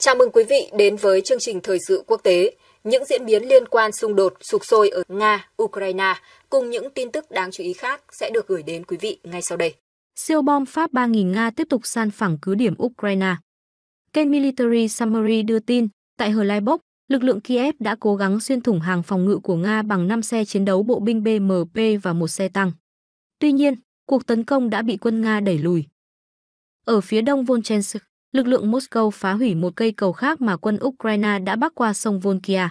Chào mừng quý vị đến với chương trình thời sự quốc tế, những diễn biến liên quan xung đột sục sôi ở Nga, Ukraine cùng những tin tức đáng chú ý khác sẽ được gửi đến quý vị ngay sau đây. Siêu bom Pháp 3.000 Nga tiếp tục san phẳng cứ điểm Ukraine. Kênh Military Summary đưa tin, tại Hờ Lai Bốc, lực lượng Kiev đã cố gắng xuyên thủng hàng phòng ngự của Nga bằng 5 xe chiến đấu bộ binh BMP và một xe tăng. Tuy nhiên, cuộc tấn công đã bị quân Nga đẩy lùi. Ở phía đông Volchensk, lực lượng Moscow phá hủy một cây cầu khác mà quân Ukraine đã bắc qua sông Volga.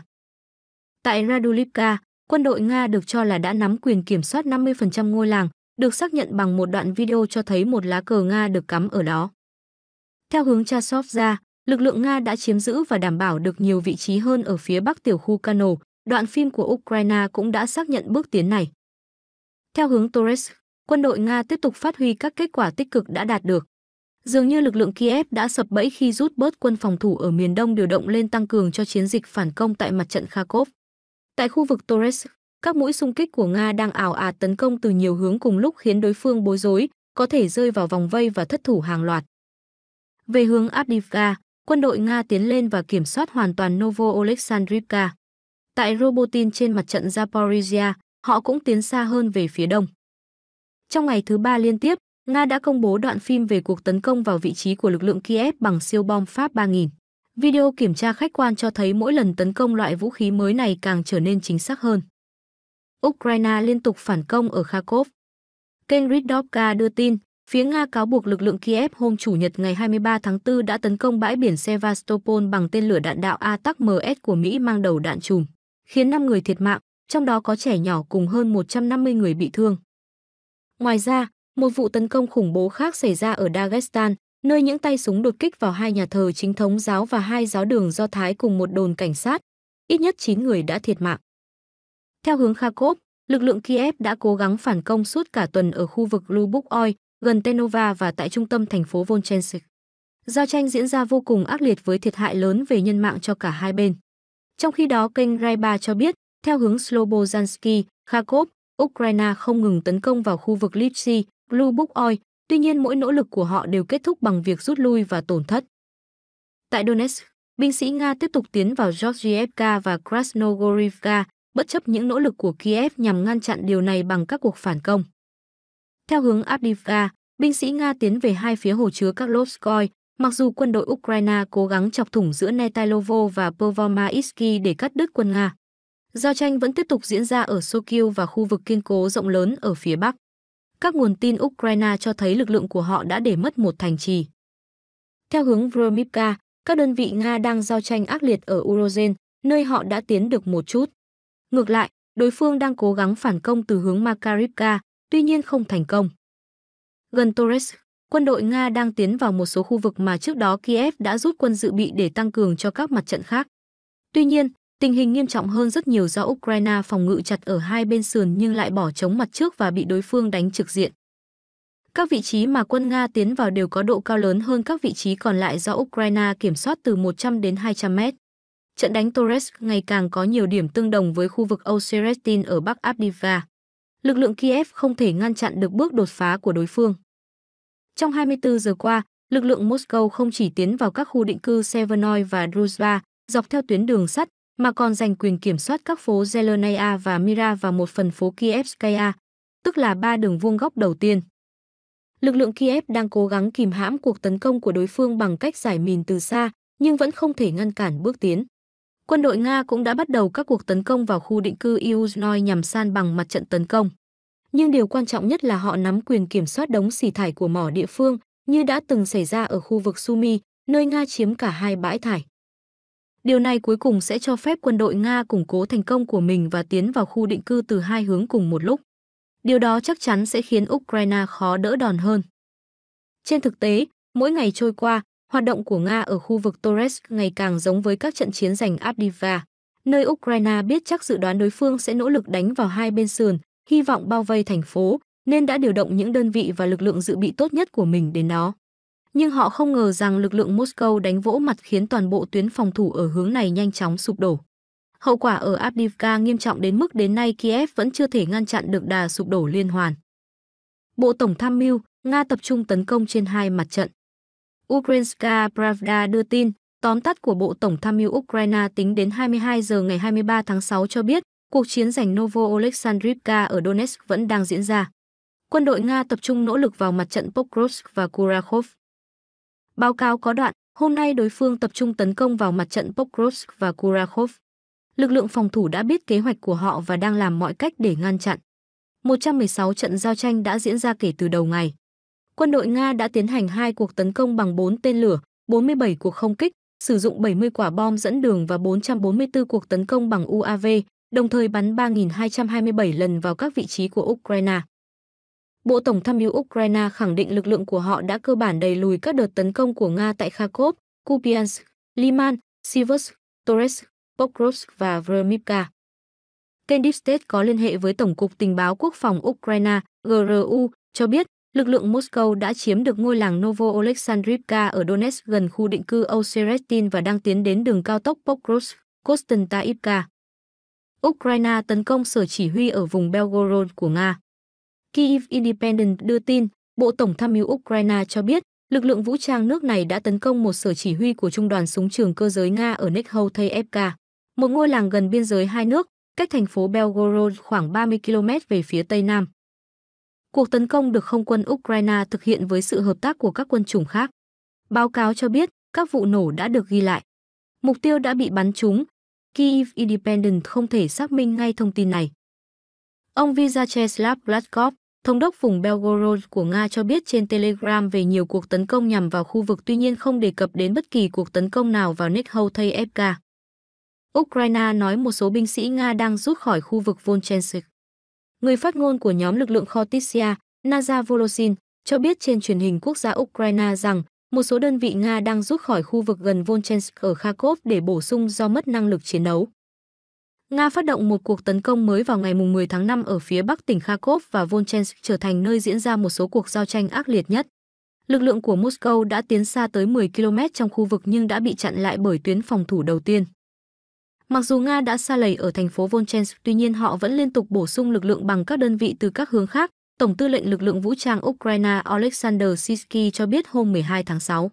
Tại Radulivka, quân đội Nga được cho là đã nắm quyền kiểm soát 50% ngôi làng, được xác nhận bằng một đoạn video cho thấy một lá cờ Nga được cắm ở đó. Theo hướng Chasov ra, lực lượng Nga đã chiếm giữ và đảm bảo được nhiều vị trí hơn ở phía bắc tiểu khu Kano, đoạn phim của Ukraine cũng đã xác nhận bước tiến này. Theo hướng Torres, quân đội Nga tiếp tục phát huy các kết quả tích cực đã đạt được. Dường như lực lượng Kiev đã sập bẫy khi rút bớt quân phòng thủ ở miền đông điều động lên tăng cường cho chiến dịch phản công tại mặt trận Kharkov. Tại khu vực Torres, các mũi xung kích của Nga đang ảo ạt tấn công từ nhiều hướng cùng lúc khiến đối phương bối rối, có thể rơi vào vòng vây và thất thủ hàng loạt. Về hướng Avdiivka, quân đội Nga tiến lên và kiểm soát hoàn toàn Novo Alexandrivka. Tại Robotin trên mặt trận Zaporizhia, họ cũng tiến xa hơn về phía đông. Trong ngày thứ ba liên tiếp, Nga đã công bố đoạn phim về cuộc tấn công vào vị trí của lực lượng Kiev bằng siêu bom Pháp 3000. Video kiểm tra khách quan cho thấy mỗi lần tấn công loại vũ khí mới này càng trở nên chính xác hơn. Ukraine liên tục phản công ở Kharkov. Kênh Ridovka đưa tin, phía Nga cáo buộc lực lượng Kiev hôm Chủ nhật ngày 23 tháng 4 đã tấn công bãi biển Sevastopol bằng tên lửa đạn đạo ATAC-MS của Mỹ mang đầu đạn chùm, khiến 5 người thiệt mạng, trong đó có trẻ nhỏ cùng hơn 150 người bị thương. Ngoài ra, một vụ tấn công khủng bố khác xảy ra ở Dagestan, nơi những tay súng đột kích vào hai nhà thờ chính thống giáo và hai giáo đường Do Thái cùng một đồn cảnh sát. Ít nhất 9 người đã thiệt mạng. Theo hướng Kharkov, lực lượng Kiev đã cố gắng phản công suốt cả tuần ở khu vực Lubukoi, gần Tenova và tại trung tâm thành phố Volchensk. Giao tranh diễn ra vô cùng ác liệt với thiệt hại lớn về nhân mạng cho cả hai bên. Trong khi đó, kênh Raiba cho biết, theo hướng Slobozansky, Kharkov, Ukraine không ngừng tấn công vào khu vực Lipsy, Blue Book Oil, tuy nhiên mỗi nỗ lực của họ đều kết thúc bằng việc rút lui và tổn thất. Tại Donetsk, binh sĩ Nga tiếp tục tiến vào Georgievka và Krasnogorivka, bất chấp những nỗ lực của Kiev nhằm ngăn chặn điều này bằng các cuộc phản công. Theo hướng Avdiivka, binh sĩ Nga tiến về hai phía hồ chứa Karlovskoy, mặc dù quân đội Ukraine cố gắng chọc thủng giữa Netailovo và Povomaisky để cắt đứt quân Nga. Giao tranh vẫn tiếp tục diễn ra ở Sokil và khu vực kiên cố rộng lớn ở phía Bắc. Các nguồn tin Ukraine cho thấy lực lượng của họ đã để mất một thành trì. Theo hướng Vromivka, các đơn vị Nga đang giao tranh ác liệt ở Urozhen, nơi họ đã tiến được một chút. Ngược lại, đối phương đang cố gắng phản công từ hướng Makarivka, tuy nhiên không thành công. Gần Torres, quân đội Nga đang tiến vào một số khu vực mà trước đó Kiev đã rút quân dự bị để tăng cường cho các mặt trận khác. Tuy nhiên, Tình hình nghiêm trọng hơn rất nhiều do Ukraine phòng ngự chặt ở hai bên sườn nhưng lại bỏ chống mặt trước và bị đối phương đánh trực diện. Các vị trí mà quân Nga tiến vào đều có độ cao lớn hơn các vị trí còn lại do Ukraine kiểm soát từ 100 đến 200 mét. Trận đánh Torres ngày càng có nhiều điểm tương đồng với khu vực Oseretin ở Bắc Abdiva. Lực lượng Kiev không thể ngăn chặn được bước đột phá của đối phương. Trong 24 giờ qua, lực lượng Moscow không chỉ tiến vào các khu định cư Severnoy và Druzhba dọc theo tuyến đường sắt mà còn giành quyền kiểm soát các phố Zelenaya và Mira và một phần phố Kievskaya, tức là ba đường vuông góc đầu tiên. Lực lượng Kiev đang cố gắng kìm hãm cuộc tấn công của đối phương bằng cách giải mìn từ xa, nhưng vẫn không thể ngăn cản bước tiến. Quân đội Nga cũng đã bắt đầu các cuộc tấn công vào khu định cư Yuzhnoy nhằm san bằng mặt trận tấn công. Nhưng điều quan trọng nhất là họ nắm quyền kiểm soát đống xỉ thải của mỏ địa phương, như đã từng xảy ra ở khu vực Sumi, nơi Nga chiếm cả hai bãi thải. Điều này cuối cùng sẽ cho phép quân đội Nga củng cố thành công của mình và tiến vào khu định cư từ hai hướng cùng một lúc. Điều đó chắc chắn sẽ khiến Ukraine khó đỡ đòn hơn. Trên thực tế, mỗi ngày trôi qua, hoạt động của Nga ở khu vực Torres ngày càng giống với các trận chiến giành Avdiivka, nơi Ukraine biết chắc dự đoán đối phương sẽ nỗ lực đánh vào hai bên sườn, hy vọng bao vây thành phố, nên đã điều động những đơn vị và lực lượng dự bị tốt nhất của mình đến đó nhưng họ không ngờ rằng lực lượng Moscow đánh vỗ mặt khiến toàn bộ tuyến phòng thủ ở hướng này nhanh chóng sụp đổ. Hậu quả ở Avdiivka nghiêm trọng đến mức đến nay Kiev vẫn chưa thể ngăn chặn được đà sụp đổ liên hoàn. Bộ Tổng tham mưu, Nga tập trung tấn công trên hai mặt trận. Ukrainska Pravda đưa tin, tóm tắt của Bộ Tổng tham mưu Ukraine tính đến 22 giờ ngày 23 tháng 6 cho biết, cuộc chiến giành Novo Oleksandrivka ở Donetsk vẫn đang diễn ra. Quân đội Nga tập trung nỗ lực vào mặt trận Pokrovsk và Kurakhov. Báo cáo có đoạn, hôm nay đối phương tập trung tấn công vào mặt trận Pokrovsk và Kurakhov. Lực lượng phòng thủ đã biết kế hoạch của họ và đang làm mọi cách để ngăn chặn. 116 trận giao tranh đã diễn ra kể từ đầu ngày. Quân đội Nga đã tiến hành hai cuộc tấn công bằng 4 tên lửa, 47 cuộc không kích, sử dụng 70 quả bom dẫn đường và 444 cuộc tấn công bằng UAV, đồng thời bắn 3.227 lần vào các vị trí của Ukraine. Bộ Tổng tham mưu Ukraine khẳng định lực lượng của họ đã cơ bản đẩy lùi các đợt tấn công của Nga tại Kharkov, Kupiansk, Liman, Siversk, Torres, Pokrovsk và Vremivka. Kênh Deep State có liên hệ với Tổng cục Tình báo Quốc phòng Ukraine GRU cho biết lực lượng Moscow đã chiếm được ngôi làng Novo-Oleksandrivka ở Donetsk gần khu định cư Oserestin và đang tiến đến đường cao tốc Pokrovsk, Kostantaivka. Ukraine tấn công sở chỉ huy ở vùng Belgorod của Nga. Kyiv Independent đưa tin, Bộ Tổng tham mưu Ukraine cho biết lực lượng vũ trang nước này đã tấn công một sở chỉ huy của trung đoàn súng trường cơ giới Nga ở Nekhovteyevka, một ngôi làng gần biên giới hai nước, cách thành phố Belgorod khoảng 30 km về phía tây nam. Cuộc tấn công được không quân Ukraine thực hiện với sự hợp tác của các quân chủng khác. Báo cáo cho biết các vụ nổ đã được ghi lại. Mục tiêu đã bị bắn trúng. Kyiv Independent không thể xác minh ngay thông tin này. Ông Vyacheslav Gladkov, thống đốc vùng Belgorod của Nga cho biết trên Telegram về nhiều cuộc tấn công nhằm vào khu vực tuy nhiên không đề cập đến bất kỳ cuộc tấn công nào vào Nekhouteyevka. Ukraine nói một số binh sĩ Nga đang rút khỏi khu vực Volchensk. Người phát ngôn của nhóm lực lượng Khotitsia, Naza Volosin, cho biết trên truyền hình quốc gia Ukraine rằng một số đơn vị Nga đang rút khỏi khu vực gần Volchensk ở Kharkov để bổ sung do mất năng lực chiến đấu. Nga phát động một cuộc tấn công mới vào ngày 10 tháng 5 ở phía bắc tỉnh Kharkov và Volchensk trở thành nơi diễn ra một số cuộc giao tranh ác liệt nhất. Lực lượng của Moscow đã tiến xa tới 10 km trong khu vực nhưng đã bị chặn lại bởi tuyến phòng thủ đầu tiên. Mặc dù Nga đã xa lầy ở thành phố Volchensk, tuy nhiên họ vẫn liên tục bổ sung lực lượng bằng các đơn vị từ các hướng khác, Tổng tư lệnh lực lượng vũ trang Ukraine Alexander Sisky cho biết hôm 12 tháng 6.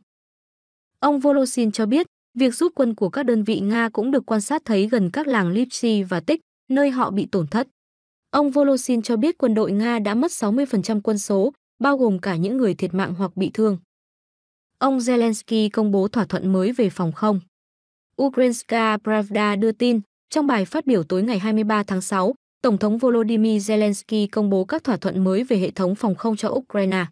Ông Volosin cho biết, Việc rút quân của các đơn vị Nga cũng được quan sát thấy gần các làng Lipsy và Tích, nơi họ bị tổn thất. Ông Volosin cho biết quân đội Nga đã mất 60% quân số, bao gồm cả những người thiệt mạng hoặc bị thương. Ông Zelensky công bố thỏa thuận mới về phòng không. Ukrainska Pravda đưa tin, trong bài phát biểu tối ngày 23 tháng 6, Tổng thống Volodymyr Zelensky công bố các thỏa thuận mới về hệ thống phòng không cho Ukraine.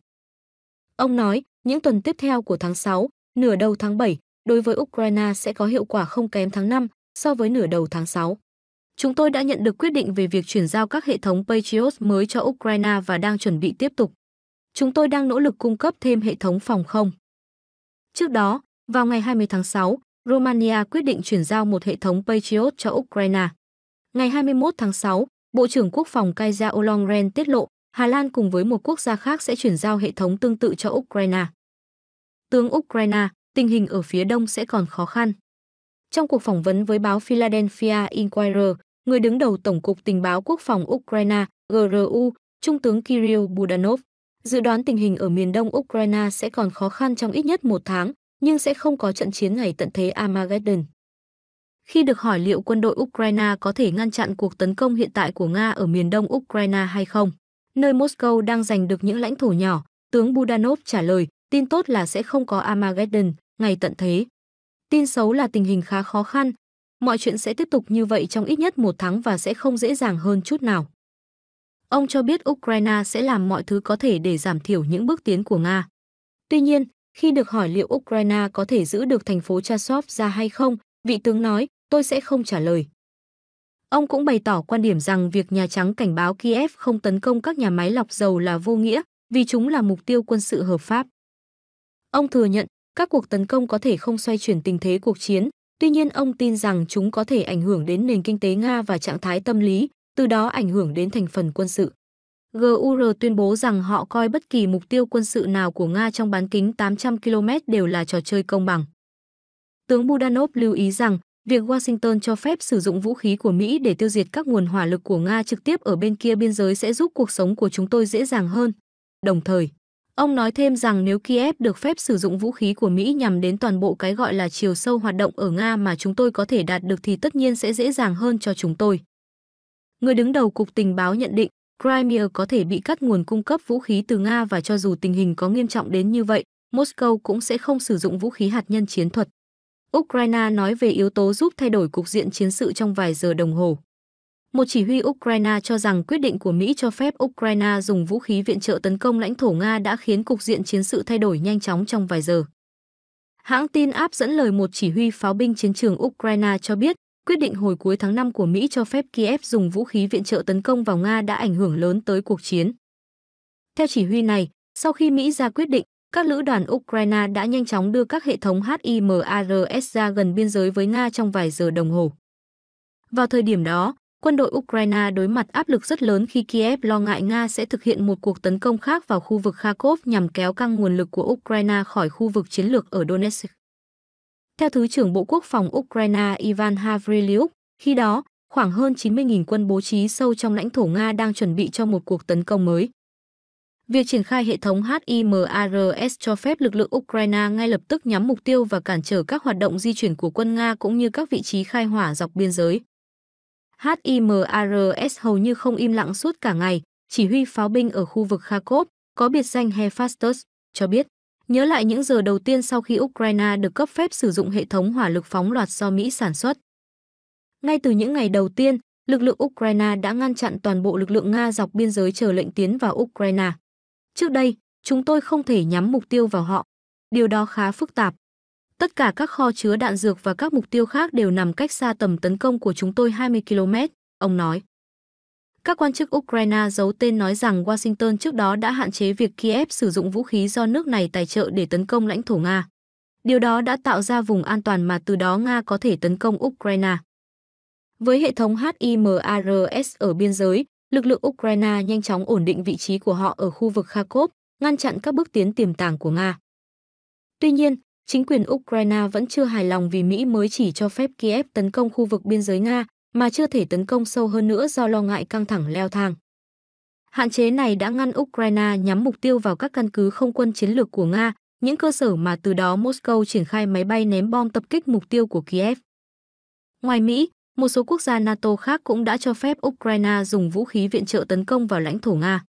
Ông nói, những tuần tiếp theo của tháng 6, nửa đầu tháng 7, đối với Ukraine sẽ có hiệu quả không kém tháng 5 so với nửa đầu tháng 6. Chúng tôi đã nhận được quyết định về việc chuyển giao các hệ thống Patriot mới cho Ukraine và đang chuẩn bị tiếp tục. Chúng tôi đang nỗ lực cung cấp thêm hệ thống phòng không. Trước đó, vào ngày 20 tháng 6, Romania quyết định chuyển giao một hệ thống Patriot cho Ukraine. Ngày 21 tháng 6, Bộ trưởng Quốc phòng Kaja Olongren tiết lộ Hà Lan cùng với một quốc gia khác sẽ chuyển giao hệ thống tương tự cho Ukraine. Tướng Ukraine tình hình ở phía đông sẽ còn khó khăn. Trong cuộc phỏng vấn với báo Philadelphia Inquirer, người đứng đầu Tổng cục Tình báo Quốc phòng Ukraine, GRU, Trung tướng Kirill Budanov, dự đoán tình hình ở miền đông Ukraine sẽ còn khó khăn trong ít nhất một tháng, nhưng sẽ không có trận chiến ngày tận thế Armageddon. Khi được hỏi liệu quân đội Ukraine có thể ngăn chặn cuộc tấn công hiện tại của Nga ở miền đông Ukraine hay không, nơi Moscow đang giành được những lãnh thổ nhỏ, tướng Budanov trả lời, tin tốt là sẽ không có Armageddon, ngày tận thế. Tin xấu là tình hình khá khó khăn, mọi chuyện sẽ tiếp tục như vậy trong ít nhất một tháng và sẽ không dễ dàng hơn chút nào. Ông cho biết Ukraine sẽ làm mọi thứ có thể để giảm thiểu những bước tiến của Nga. Tuy nhiên, khi được hỏi liệu Ukraine có thể giữ được thành phố Chasov ra hay không, vị tướng nói, tôi sẽ không trả lời. Ông cũng bày tỏ quan điểm rằng việc Nhà Trắng cảnh báo Kiev không tấn công các nhà máy lọc dầu là vô nghĩa vì chúng là mục tiêu quân sự hợp pháp. Ông thừa nhận các cuộc tấn công có thể không xoay chuyển tình thế cuộc chiến, tuy nhiên ông tin rằng chúng có thể ảnh hưởng đến nền kinh tế Nga và trạng thái tâm lý, từ đó ảnh hưởng đến thành phần quân sự. GUR tuyên bố rằng họ coi bất kỳ mục tiêu quân sự nào của Nga trong bán kính 800 km đều là trò chơi công bằng. Tướng Budanov lưu ý rằng việc Washington cho phép sử dụng vũ khí của Mỹ để tiêu diệt các nguồn hỏa lực của Nga trực tiếp ở bên kia biên giới sẽ giúp cuộc sống của chúng tôi dễ dàng hơn. Đồng thời, Ông nói thêm rằng nếu Kiev được phép sử dụng vũ khí của Mỹ nhằm đến toàn bộ cái gọi là chiều sâu hoạt động ở Nga mà chúng tôi có thể đạt được thì tất nhiên sẽ dễ dàng hơn cho chúng tôi. Người đứng đầu Cục Tình báo nhận định, Crimea có thể bị cắt nguồn cung cấp vũ khí từ Nga và cho dù tình hình có nghiêm trọng đến như vậy, Moscow cũng sẽ không sử dụng vũ khí hạt nhân chiến thuật. Ukraine nói về yếu tố giúp thay đổi cục diện chiến sự trong vài giờ đồng hồ. Một chỉ huy Ukraine cho rằng quyết định của Mỹ cho phép Ukraine dùng vũ khí viện trợ tấn công lãnh thổ Nga đã khiến cục diện chiến sự thay đổi nhanh chóng trong vài giờ. Hãng tin áp dẫn lời một chỉ huy pháo binh chiến trường Ukraine cho biết, quyết định hồi cuối tháng 5 của Mỹ cho phép Kiev dùng vũ khí viện trợ tấn công vào Nga đã ảnh hưởng lớn tới cuộc chiến. Theo chỉ huy này, sau khi Mỹ ra quyết định, các lữ đoàn Ukraine đã nhanh chóng đưa các hệ thống HIMARS ra gần biên giới với Nga trong vài giờ đồng hồ. Vào thời điểm đó, quân đội Ukraine đối mặt áp lực rất lớn khi Kiev lo ngại Nga sẽ thực hiện một cuộc tấn công khác vào khu vực Kharkov nhằm kéo căng nguồn lực của Ukraine khỏi khu vực chiến lược ở Donetsk. Theo Thứ trưởng Bộ Quốc phòng Ukraine Ivan Havrilyuk, khi đó, khoảng hơn 90.000 quân bố trí sâu trong lãnh thổ Nga đang chuẩn bị cho một cuộc tấn công mới. Việc triển khai hệ thống HIMARS cho phép lực lượng Ukraine ngay lập tức nhắm mục tiêu và cản trở các hoạt động di chuyển của quân Nga cũng như các vị trí khai hỏa dọc biên giới. HIMARS hầu như không im lặng suốt cả ngày, chỉ huy pháo binh ở khu vực Kharkov, có biệt danh Hephaestus, cho biết, nhớ lại những giờ đầu tiên sau khi Ukraine được cấp phép sử dụng hệ thống hỏa lực phóng loạt do Mỹ sản xuất. Ngay từ những ngày đầu tiên, lực lượng Ukraine đã ngăn chặn toàn bộ lực lượng Nga dọc biên giới chờ lệnh tiến vào Ukraine. Trước đây, chúng tôi không thể nhắm mục tiêu vào họ. Điều đó khá phức tạp. Tất cả các kho chứa đạn dược và các mục tiêu khác đều nằm cách xa tầm tấn công của chúng tôi 20 km, ông nói. Các quan chức Ukraine giấu tên nói rằng Washington trước đó đã hạn chế việc Kiev sử dụng vũ khí do nước này tài trợ để tấn công lãnh thổ Nga. Điều đó đã tạo ra vùng an toàn mà từ đó Nga có thể tấn công Ukraine. Với hệ thống HIMARS ở biên giới, lực lượng Ukraine nhanh chóng ổn định vị trí của họ ở khu vực Kharkov, ngăn chặn các bước tiến tiềm tàng của Nga. Tuy nhiên, chính quyền Ukraine vẫn chưa hài lòng vì Mỹ mới chỉ cho phép Kiev tấn công khu vực biên giới Nga mà chưa thể tấn công sâu hơn nữa do lo ngại căng thẳng leo thang. Hạn chế này đã ngăn Ukraine nhắm mục tiêu vào các căn cứ không quân chiến lược của Nga, những cơ sở mà từ đó Moscow triển khai máy bay ném bom tập kích mục tiêu của Kiev. Ngoài Mỹ, một số quốc gia NATO khác cũng đã cho phép Ukraine dùng vũ khí viện trợ tấn công vào lãnh thổ Nga.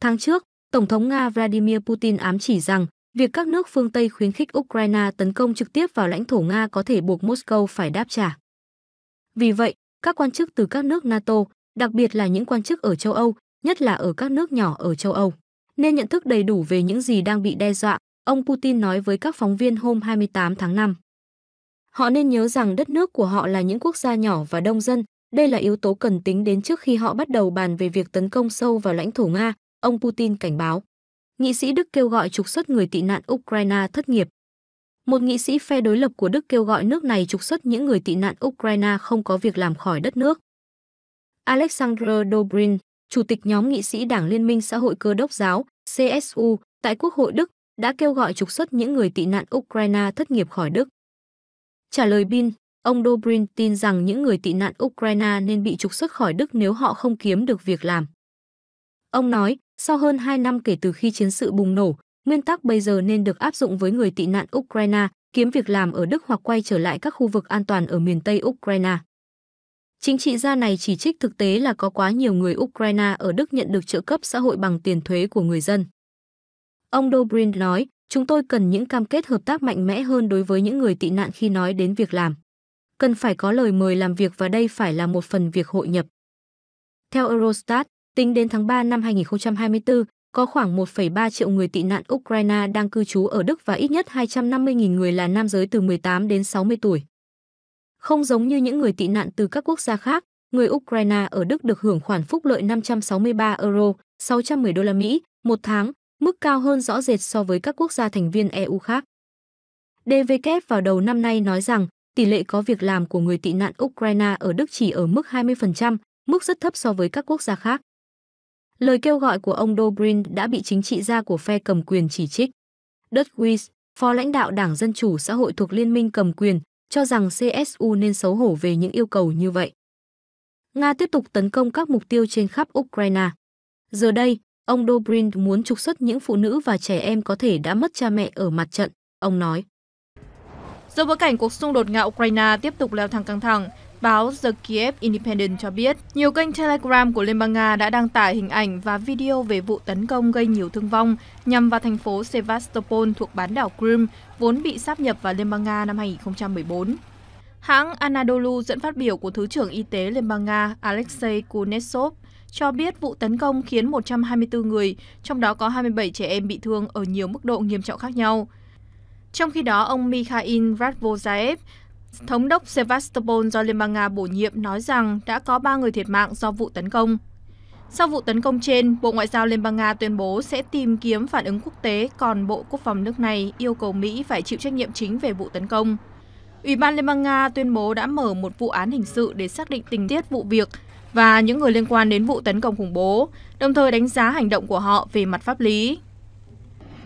Tháng trước, Tổng thống Nga Vladimir Putin ám chỉ rằng Việc các nước phương Tây khuyến khích Ukraine tấn công trực tiếp vào lãnh thổ Nga có thể buộc Moscow phải đáp trả. Vì vậy, các quan chức từ các nước NATO, đặc biệt là những quan chức ở châu Âu, nhất là ở các nước nhỏ ở châu Âu, nên nhận thức đầy đủ về những gì đang bị đe dọa, ông Putin nói với các phóng viên hôm 28 tháng 5. Họ nên nhớ rằng đất nước của họ là những quốc gia nhỏ và đông dân, đây là yếu tố cần tính đến trước khi họ bắt đầu bàn về việc tấn công sâu vào lãnh thổ Nga, ông Putin cảnh báo nghị sĩ Đức kêu gọi trục xuất người tị nạn Ukraine thất nghiệp. Một nghị sĩ phe đối lập của Đức kêu gọi nước này trục xuất những người tị nạn Ukraine không có việc làm khỏi đất nước. Alexander Dobrin, chủ tịch nhóm nghị sĩ Đảng Liên minh Xã hội Cơ đốc giáo CSU tại Quốc hội Đức, đã kêu gọi trục xuất những người tị nạn Ukraine thất nghiệp khỏi Đức. Trả lời Bin, ông Dobrin tin rằng những người tị nạn Ukraine nên bị trục xuất khỏi Đức nếu họ không kiếm được việc làm. Ông nói, sau hơn 2 năm kể từ khi chiến sự bùng nổ, nguyên tắc bây giờ nên được áp dụng với người tị nạn Ukraine, kiếm việc làm ở Đức hoặc quay trở lại các khu vực an toàn ở miền Tây Ukraine. Chính trị gia này chỉ trích thực tế là có quá nhiều người Ukraine ở Đức nhận được trợ cấp xã hội bằng tiền thuế của người dân. Ông Dobrin nói, chúng tôi cần những cam kết hợp tác mạnh mẽ hơn đối với những người tị nạn khi nói đến việc làm. Cần phải có lời mời làm việc và đây phải là một phần việc hội nhập. Theo Eurostat, Tính đến tháng 3 năm 2024, có khoảng 1,3 triệu người tị nạn Ukraine đang cư trú ở Đức và ít nhất 250.000 người là nam giới từ 18 đến 60 tuổi. Không giống như những người tị nạn từ các quốc gia khác, người Ukraine ở Đức được hưởng khoản phúc lợi 563 euro, 610 đô la Mỹ một tháng, mức cao hơn rõ rệt so với các quốc gia thành viên EU khác. DVK vào đầu năm nay nói rằng tỷ lệ có việc làm của người tị nạn Ukraine ở Đức chỉ ở mức 20%, mức rất thấp so với các quốc gia khác. Lời kêu gọi của ông Dobrin đã bị chính trị gia của phe cầm quyền chỉ trích. Dutwis, phó lãnh đạo Đảng Dân Chủ Xã hội thuộc Liên minh cầm quyền, cho rằng CSU nên xấu hổ về những yêu cầu như vậy. Nga tiếp tục tấn công các mục tiêu trên khắp Ukraine. Giờ đây, ông Dobrin muốn trục xuất những phụ nữ và trẻ em có thể đã mất cha mẹ ở mặt trận, ông nói. Giữa bối cảnh cuộc xung đột Nga-Ukraine tiếp tục leo thang căng thẳng, Báo The Kiev Independent cho biết, nhiều kênh Telegram của Liên bang Nga đã đăng tải hình ảnh và video về vụ tấn công gây nhiều thương vong nhằm vào thành phố Sevastopol thuộc bán đảo Crimea, vốn bị sáp nhập vào Liên bang Nga năm 2014. Hãng Anadolu dẫn phát biểu của Thứ trưởng Y tế Liên bang Nga Alexei Kunetsov cho biết vụ tấn công khiến 124 người, trong đó có 27 trẻ em bị thương ở nhiều mức độ nghiêm trọng khác nhau. Trong khi đó, ông Mikhail Radvozaev, Thống đốc Sevastopol do Liên bang Nga bổ nhiệm nói rằng đã có 3 người thiệt mạng do vụ tấn công. Sau vụ tấn công trên, Bộ Ngoại giao Liên bang Nga tuyên bố sẽ tìm kiếm phản ứng quốc tế, còn Bộ Quốc phòng nước này yêu cầu Mỹ phải chịu trách nhiệm chính về vụ tấn công. Ủy ban Liên bang Nga tuyên bố đã mở một vụ án hình sự để xác định tình tiết vụ việc và những người liên quan đến vụ tấn công khủng bố, đồng thời đánh giá hành động của họ về mặt pháp lý.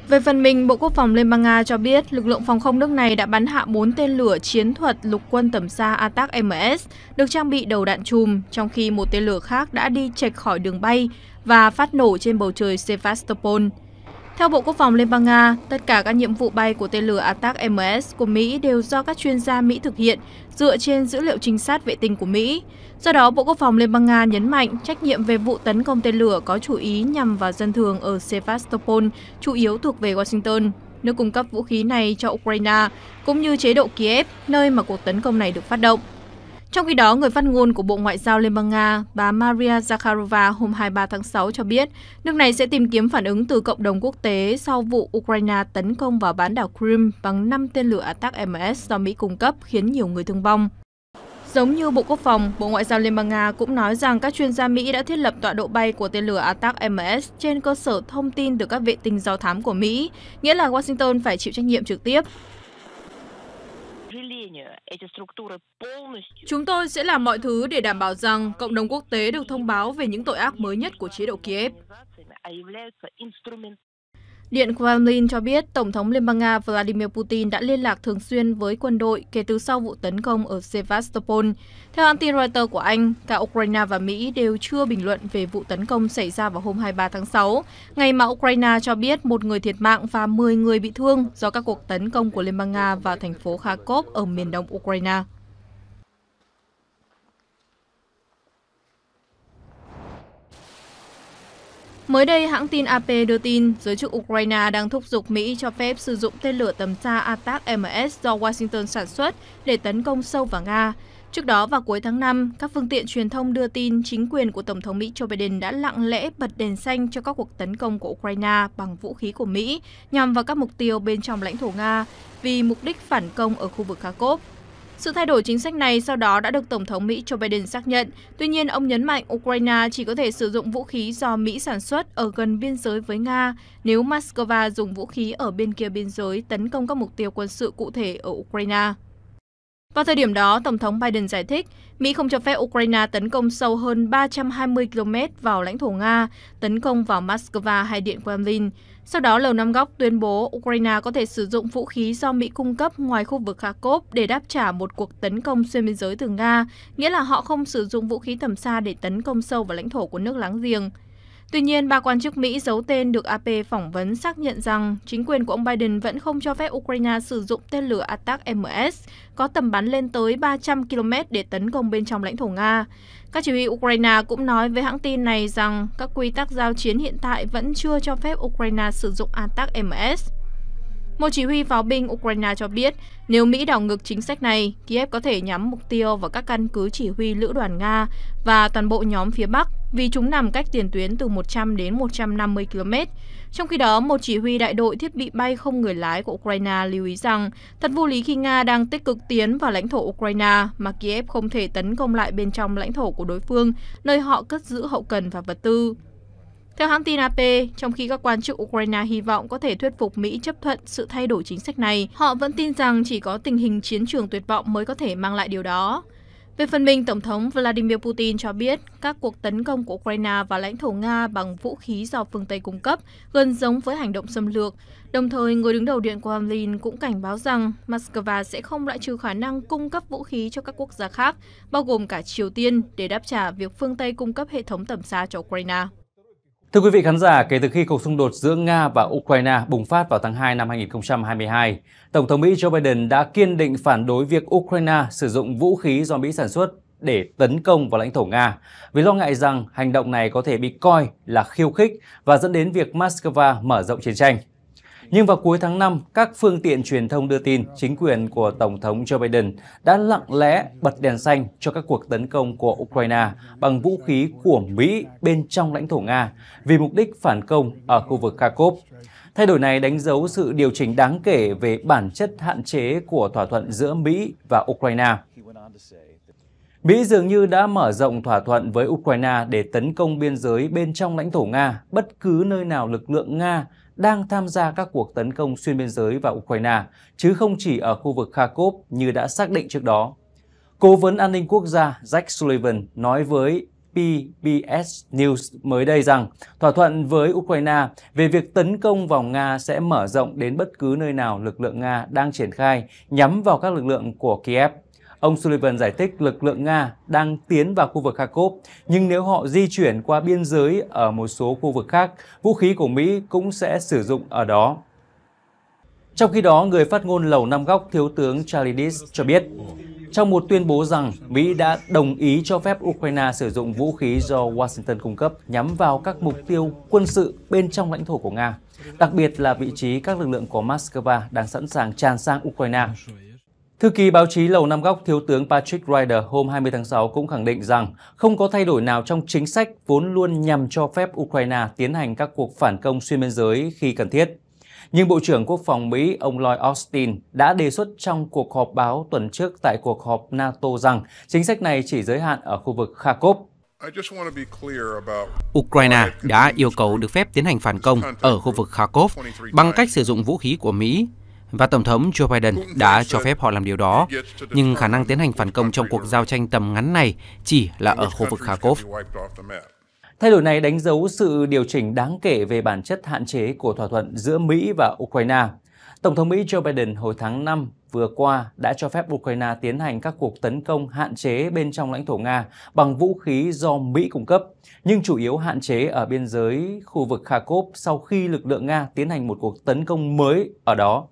Về phần mình, Bộ Quốc phòng Liên bang Nga cho biết lực lượng phòng không nước này đã bắn hạ 4 tên lửa chiến thuật lục quân tầm xa Atac ms được trang bị đầu đạn chùm, trong khi một tên lửa khác đã đi chệch khỏi đường bay và phát nổ trên bầu trời Sevastopol. Theo Bộ Quốc phòng Liên bang Nga, tất cả các nhiệm vụ bay của tên lửa Attack MS của Mỹ đều do các chuyên gia Mỹ thực hiện dựa trên dữ liệu trinh sát vệ tinh của Mỹ. Do đó, Bộ Quốc phòng Liên bang Nga nhấn mạnh trách nhiệm về vụ tấn công tên lửa có chủ ý nhằm vào dân thường ở Sevastopol, chủ yếu thuộc về Washington, nước cung cấp vũ khí này cho Ukraine, cũng như chế độ Kiev, nơi mà cuộc tấn công này được phát động. Trong khi đó, người phát ngôn của Bộ Ngoại giao Liên bang Nga, bà Maria Zakharova hôm 23 tháng 6 cho biết, nước này sẽ tìm kiếm phản ứng từ cộng đồng quốc tế sau vụ Ukraine tấn công vào bán đảo Crimea bằng 5 tên lửa attack ms do Mỹ cung cấp khiến nhiều người thương vong. Giống như Bộ Quốc phòng, Bộ Ngoại giao Liên bang Nga cũng nói rằng các chuyên gia Mỹ đã thiết lập tọa độ bay của tên lửa attack ms trên cơ sở thông tin từ các vệ tinh do thám của Mỹ, nghĩa là Washington phải chịu trách nhiệm trực tiếp. Chúng tôi sẽ làm mọi thứ để đảm bảo rằng cộng đồng quốc tế được thông báo về những tội ác mới nhất của chế độ Kiev. Điện Kremlin cho biết Tổng thống Liên bang Nga Vladimir Putin đã liên lạc thường xuyên với quân đội kể từ sau vụ tấn công ở Sevastopol. Theo hãng tin Reuters của Anh, cả Ukraine và Mỹ đều chưa bình luận về vụ tấn công xảy ra vào hôm 23 tháng 6, ngày mà Ukraine cho biết một người thiệt mạng và 10 người bị thương do các cuộc tấn công của Liên bang Nga vào thành phố Kharkov ở miền đông Ukraine. Mới đây, hãng tin AP đưa tin giới chức Ukraine đang thúc giục Mỹ cho phép sử dụng tên lửa tầm xa ATAC-MS do Washington sản xuất để tấn công sâu vào Nga. Trước đó, vào cuối tháng 5, các phương tiện truyền thông đưa tin chính quyền của Tổng thống Mỹ Joe Biden đã lặng lẽ bật đèn xanh cho các cuộc tấn công của Ukraine bằng vũ khí của Mỹ nhằm vào các mục tiêu bên trong lãnh thổ Nga vì mục đích phản công ở khu vực Kharkov. Sự thay đổi chính sách này sau đó đã được Tổng thống Mỹ Joe Biden xác nhận. Tuy nhiên, ông nhấn mạnh Ukraine chỉ có thể sử dụng vũ khí do Mỹ sản xuất ở gần biên giới với Nga nếu Moscow dùng vũ khí ở bên kia biên giới tấn công các mục tiêu quân sự cụ thể ở Ukraine. Vào thời điểm đó, Tổng thống Biden giải thích, Mỹ không cho phép Ukraine tấn công sâu hơn 320 km vào lãnh thổ Nga, tấn công vào Moscow hay Điện Kremlin. Sau đó, Lầu Năm Góc tuyên bố Ukraine có thể sử dụng vũ khí do Mỹ cung cấp ngoài khu vực Kharkov để đáp trả một cuộc tấn công xuyên biên giới từ Nga, nghĩa là họ không sử dụng vũ khí tầm xa để tấn công sâu vào lãnh thổ của nước láng giềng. Tuy nhiên, ba quan chức Mỹ giấu tên được AP phỏng vấn xác nhận rằng chính quyền của ông Biden vẫn không cho phép Ukraine sử dụng tên lửa Attack-MS có tầm bắn lên tới 300 km để tấn công bên trong lãnh thổ Nga. Các chỉ huy Ukraine cũng nói với hãng tin này rằng các quy tắc giao chiến hiện tại vẫn chưa cho phép Ukraine sử dụng Attack-MS. Một chỉ huy pháo binh Ukraine cho biết, nếu Mỹ đảo ngược chính sách này, Kiev có thể nhắm mục tiêu vào các căn cứ chỉ huy lữ đoàn Nga và toàn bộ nhóm phía Bắc vì chúng nằm cách tiền tuyến từ 100 đến 150 km. Trong khi đó, một chỉ huy đại đội thiết bị bay không người lái của Ukraine lưu ý rằng thật vô lý khi Nga đang tích cực tiến vào lãnh thổ Ukraine mà Kiev không thể tấn công lại bên trong lãnh thổ của đối phương, nơi họ cất giữ hậu cần và vật tư. Theo hãng tin AP, trong khi các quan chức Ukraine hy vọng có thể thuyết phục Mỹ chấp thuận sự thay đổi chính sách này, họ vẫn tin rằng chỉ có tình hình chiến trường tuyệt vọng mới có thể mang lại điều đó. Về phần mình, Tổng thống Vladimir Putin cho biết các cuộc tấn công của Ukraine vào lãnh thổ Nga bằng vũ khí do phương Tây cung cấp gần giống với hành động xâm lược. Đồng thời, người đứng đầu Điện Kremlin cũng cảnh báo rằng Moscow sẽ không loại trừ khả năng cung cấp vũ khí cho các quốc gia khác, bao gồm cả Triều Tiên, để đáp trả việc phương Tây cung cấp hệ thống tầm xa cho Ukraine. Thưa quý vị khán giả, kể từ khi cuộc xung đột giữa Nga và Ukraine bùng phát vào tháng 2 năm 2022, Tổng thống Mỹ Joe Biden đã kiên định phản đối việc Ukraine sử dụng vũ khí do Mỹ sản xuất để tấn công vào lãnh thổ Nga, vì lo ngại rằng hành động này có thể bị coi là khiêu khích và dẫn đến việc Moscow mở rộng chiến tranh. Nhưng vào cuối tháng 5, các phương tiện truyền thông đưa tin chính quyền của Tổng thống Joe Biden đã lặng lẽ bật đèn xanh cho các cuộc tấn công của Ukraine bằng vũ khí của Mỹ bên trong lãnh thổ Nga vì mục đích phản công ở khu vực Kharkov. Thay đổi này đánh dấu sự điều chỉnh đáng kể về bản chất hạn chế của thỏa thuận giữa Mỹ và Ukraine. Mỹ dường như đã mở rộng thỏa thuận với Ukraine để tấn công biên giới bên trong lãnh thổ Nga, bất cứ nơi nào lực lượng Nga đang tham gia các cuộc tấn công xuyên biên giới vào Ukraine, chứ không chỉ ở khu vực Kharkov như đã xác định trước đó. Cố vấn an ninh quốc gia Jack Sullivan nói với PBS News mới đây rằng thỏa thuận với Ukraine về việc tấn công vào Nga sẽ mở rộng đến bất cứ nơi nào lực lượng Nga đang triển khai nhắm vào các lực lượng của Kiev. Ông Sullivan giải thích lực lượng Nga đang tiến vào khu vực Kharkov, nhưng nếu họ di chuyển qua biên giới ở một số khu vực khác, vũ khí của Mỹ cũng sẽ sử dụng ở đó. Trong khi đó, người phát ngôn Lầu Năm Góc Thiếu tướng Charlidis cho biết, trong một tuyên bố rằng Mỹ đã đồng ý cho phép Ukraine sử dụng vũ khí do Washington cung cấp nhắm vào các mục tiêu quân sự bên trong lãnh thổ của Nga, đặc biệt là vị trí các lực lượng của Moscow đang sẵn sàng tràn sang Ukraine Thư ký báo chí Lầu Năm Góc Thiếu tướng Patrick Ryder hôm 20 tháng 6 cũng khẳng định rằng không có thay đổi nào trong chính sách vốn luôn nhằm cho phép Ukraine tiến hành các cuộc phản công xuyên biên giới khi cần thiết. Nhưng Bộ trưởng Quốc phòng Mỹ ông Lloyd Austin đã đề xuất trong cuộc họp báo tuần trước tại cuộc họp NATO rằng chính sách này chỉ giới hạn ở khu vực Kharkov. Ukraine đã yêu cầu được phép tiến hành phản công ở khu vực Kharkov bằng cách sử dụng vũ khí của Mỹ và Tổng thống Joe Biden đã cho phép họ làm điều đó. Nhưng khả năng tiến hành phản công trong cuộc giao tranh tầm ngắn này chỉ là ở khu vực Kharkov. Thay đổi này đánh dấu sự điều chỉnh đáng kể về bản chất hạn chế của thỏa thuận giữa Mỹ và Ukraine. Tổng thống Mỹ Joe Biden hồi tháng 5 vừa qua đã cho phép Ukraine tiến hành các cuộc tấn công hạn chế bên trong lãnh thổ Nga bằng vũ khí do Mỹ cung cấp, nhưng chủ yếu hạn chế ở biên giới khu vực Kharkov sau khi lực lượng Nga tiến hành một cuộc tấn công mới ở đó.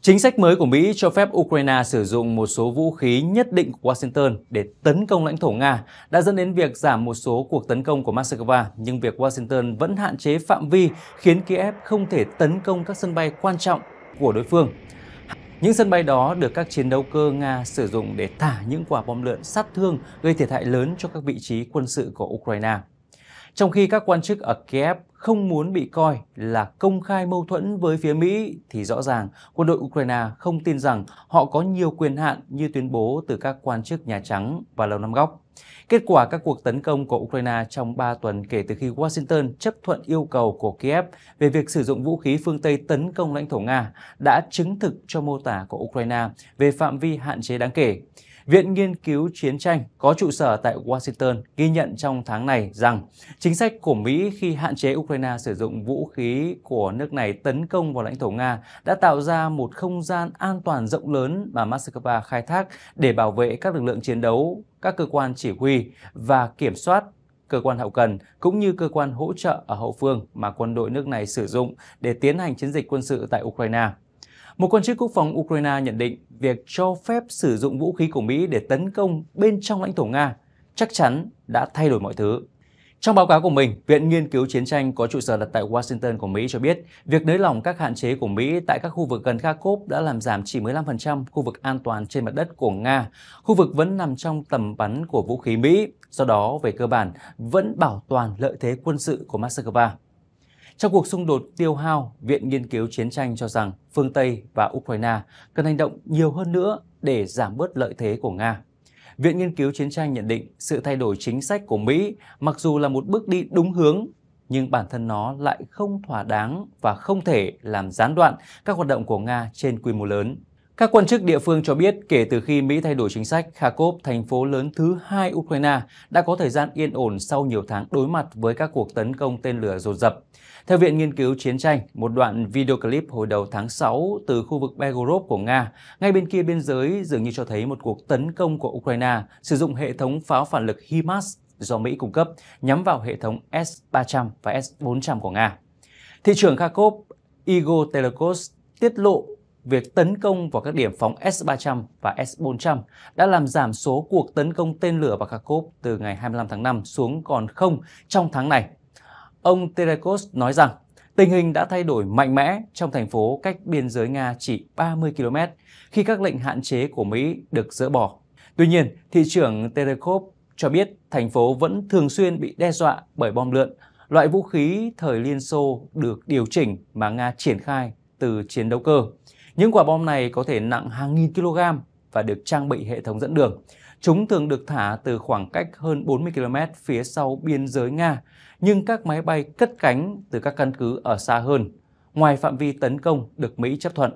Chính sách mới của Mỹ cho phép Ukraine sử dụng một số vũ khí nhất định của Washington để tấn công lãnh thổ Nga đã dẫn đến việc giảm một số cuộc tấn công của Moscow, nhưng việc Washington vẫn hạn chế phạm vi khiến Kiev không thể tấn công các sân bay quan trọng của đối phương. Những sân bay đó được các chiến đấu cơ Nga sử dụng để thả những quả bom lượn sát thương gây thiệt hại lớn cho các vị trí quân sự của Ukraine. Trong khi các quan chức ở Kiev không muốn bị coi là công khai mâu thuẫn với phía Mỹ thì rõ ràng quân đội Ukraine không tin rằng họ có nhiều quyền hạn như tuyên bố từ các quan chức Nhà Trắng và Lầu Năm Góc. Kết quả các cuộc tấn công của Ukraine trong 3 tuần kể từ khi Washington chấp thuận yêu cầu của Kiev về việc sử dụng vũ khí phương Tây tấn công lãnh thổ Nga đã chứng thực cho mô tả của Ukraine về phạm vi hạn chế đáng kể. Viện Nghiên cứu Chiến tranh có trụ sở tại Washington ghi nhận trong tháng này rằng chính sách của Mỹ khi hạn chế Ukraine sử dụng vũ khí của nước này tấn công vào lãnh thổ Nga đã tạo ra một không gian an toàn rộng lớn mà Moscow khai thác để bảo vệ các lực lượng chiến đấu, các cơ quan chỉ huy và kiểm soát cơ quan hậu cần cũng như cơ quan hỗ trợ ở hậu phương mà quân đội nước này sử dụng để tiến hành chiến dịch quân sự tại Ukraine. Một quan chức quốc phòng Ukraine nhận định việc cho phép sử dụng vũ khí của Mỹ để tấn công bên trong lãnh thổ Nga chắc chắn đã thay đổi mọi thứ. Trong báo cáo của mình, Viện Nghiên cứu Chiến tranh có trụ sở đặt tại Washington của Mỹ cho biết, việc nới lỏng các hạn chế của Mỹ tại các khu vực gần Kharkov đã làm giảm chỉ 15% khu vực an toàn trên mặt đất của Nga. Khu vực vẫn nằm trong tầm bắn của vũ khí Mỹ, do đó về cơ bản vẫn bảo toàn lợi thế quân sự của Moscow. Trong cuộc xung đột tiêu hao, Viện Nghiên cứu Chiến tranh cho rằng phương Tây và Ukraine cần hành động nhiều hơn nữa để giảm bớt lợi thế của Nga. Viện Nghiên cứu Chiến tranh nhận định sự thay đổi chính sách của Mỹ mặc dù là một bước đi đúng hướng nhưng bản thân nó lại không thỏa đáng và không thể làm gián đoạn các hoạt động của Nga trên quy mô lớn. Các quan chức địa phương cho biết kể từ khi Mỹ thay đổi chính sách, Kharkov, thành phố lớn thứ hai Ukraine, đã có thời gian yên ổn sau nhiều tháng đối mặt với các cuộc tấn công tên lửa rồn rập. Theo Viện Nghiên cứu Chiến tranh, một đoạn video clip hồi đầu tháng 6 từ khu vực Belgorod của Nga, ngay bên kia biên giới dường như cho thấy một cuộc tấn công của Ukraine sử dụng hệ thống pháo phản lực HIMARS do Mỹ cung cấp nhắm vào hệ thống S-300 và S-400 của Nga. Thị trưởng Kharkov Igor Telekos tiết lộ việc tấn công vào các điểm phóng S-300 và S-400 đã làm giảm số cuộc tấn công tên lửa vào Kharkov từ ngày 25 tháng 5 xuống còn không trong tháng này. Ông Terekos nói rằng tình hình đã thay đổi mạnh mẽ trong thành phố cách biên giới Nga chỉ 30 km khi các lệnh hạn chế của Mỹ được dỡ bỏ. Tuy nhiên, thị trưởng Terekov cho biết thành phố vẫn thường xuyên bị đe dọa bởi bom lượn, loại vũ khí thời Liên Xô được điều chỉnh mà Nga triển khai từ chiến đấu cơ. Những quả bom này có thể nặng hàng nghìn kg và được trang bị hệ thống dẫn đường. Chúng thường được thả từ khoảng cách hơn 40 km phía sau biên giới Nga, nhưng các máy bay cất cánh từ các căn cứ ở xa hơn, ngoài phạm vi tấn công được Mỹ chấp thuận.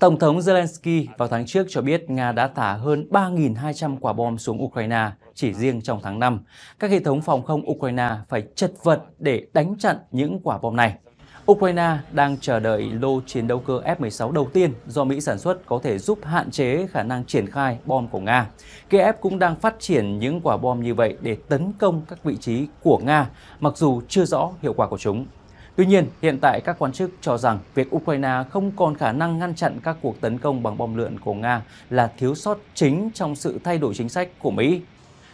Tổng thống Zelensky vào tháng trước cho biết Nga đã thả hơn 3.200 quả bom xuống Ukraine chỉ riêng trong tháng 5. Các hệ thống phòng không Ukraine phải chật vật để đánh chặn những quả bom này. Ukraine đang chờ đợi lô chiến đấu cơ F-16 đầu tiên do Mỹ sản xuất có thể giúp hạn chế khả năng triển khai bom của Nga. Kiev cũng đang phát triển những quả bom như vậy để tấn công các vị trí của Nga, mặc dù chưa rõ hiệu quả của chúng. Tuy nhiên, hiện tại các quan chức cho rằng việc Ukraine không còn khả năng ngăn chặn các cuộc tấn công bằng bom lượn của Nga là thiếu sót chính trong sự thay đổi chính sách của Mỹ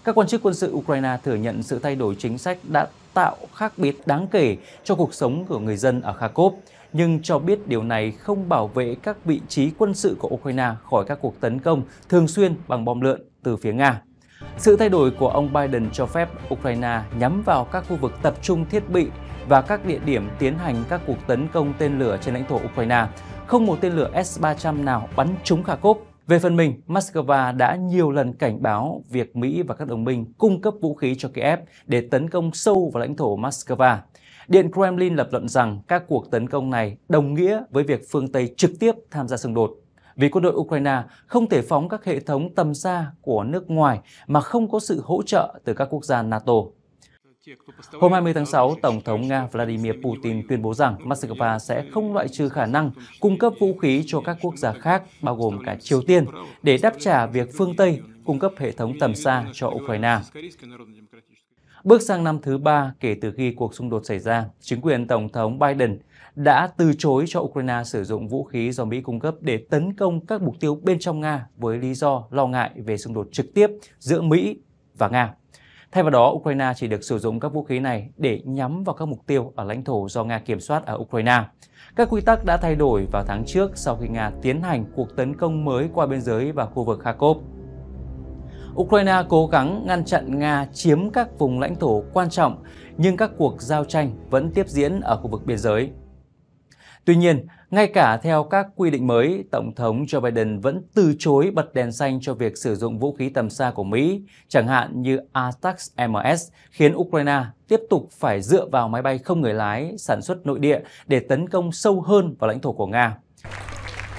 các quan chức quân sự Ukraine thừa nhận sự thay đổi chính sách đã tạo khác biệt đáng kể cho cuộc sống của người dân ở Kharkov, nhưng cho biết điều này không bảo vệ các vị trí quân sự của Ukraine khỏi các cuộc tấn công thường xuyên bằng bom lượn từ phía Nga. Sự thay đổi của ông Biden cho phép Ukraine nhắm vào các khu vực tập trung thiết bị và các địa điểm tiến hành các cuộc tấn công tên lửa trên lãnh thổ Ukraine. Không một tên lửa S-300 nào bắn trúng Kharkov về phần mình, Moscow đã nhiều lần cảnh báo việc Mỹ và các đồng minh cung cấp vũ khí cho Kiev để tấn công sâu vào lãnh thổ Moscow. Điện Kremlin lập luận rằng các cuộc tấn công này đồng nghĩa với việc phương Tây trực tiếp tham gia xung đột. Vì quân đội Ukraine không thể phóng các hệ thống tầm xa của nước ngoài mà không có sự hỗ trợ từ các quốc gia NATO. Hôm 20 tháng 6, Tổng thống Nga Vladimir Putin tuyên bố rằng Moscow sẽ không loại trừ khả năng cung cấp vũ khí cho các quốc gia khác, bao gồm cả Triều Tiên, để đáp trả việc phương Tây cung cấp hệ thống tầm xa cho Ukraine. Bước sang năm thứ ba kể từ khi cuộc xung đột xảy ra, chính quyền Tổng thống Biden đã từ chối cho Ukraine sử dụng vũ khí do Mỹ cung cấp để tấn công các mục tiêu bên trong Nga với lý do lo ngại về xung đột trực tiếp giữa Mỹ và Nga. Thay vào đó, Ukraine chỉ được sử dụng các vũ khí này để nhắm vào các mục tiêu ở lãnh thổ do Nga kiểm soát ở Ukraine. Các quy tắc đã thay đổi vào tháng trước sau khi Nga tiến hành cuộc tấn công mới qua biên giới và khu vực Kharkov. Ukraine cố gắng ngăn chặn Nga chiếm các vùng lãnh thổ quan trọng, nhưng các cuộc giao tranh vẫn tiếp diễn ở khu vực biên giới. Tuy nhiên, ngay cả theo các quy định mới, Tổng thống Joe Biden vẫn từ chối bật đèn xanh cho việc sử dụng vũ khí tầm xa của Mỹ, chẳng hạn như ATACMS, khiến Ukraine tiếp tục phải dựa vào máy bay không người lái sản xuất nội địa để tấn công sâu hơn vào lãnh thổ của Nga.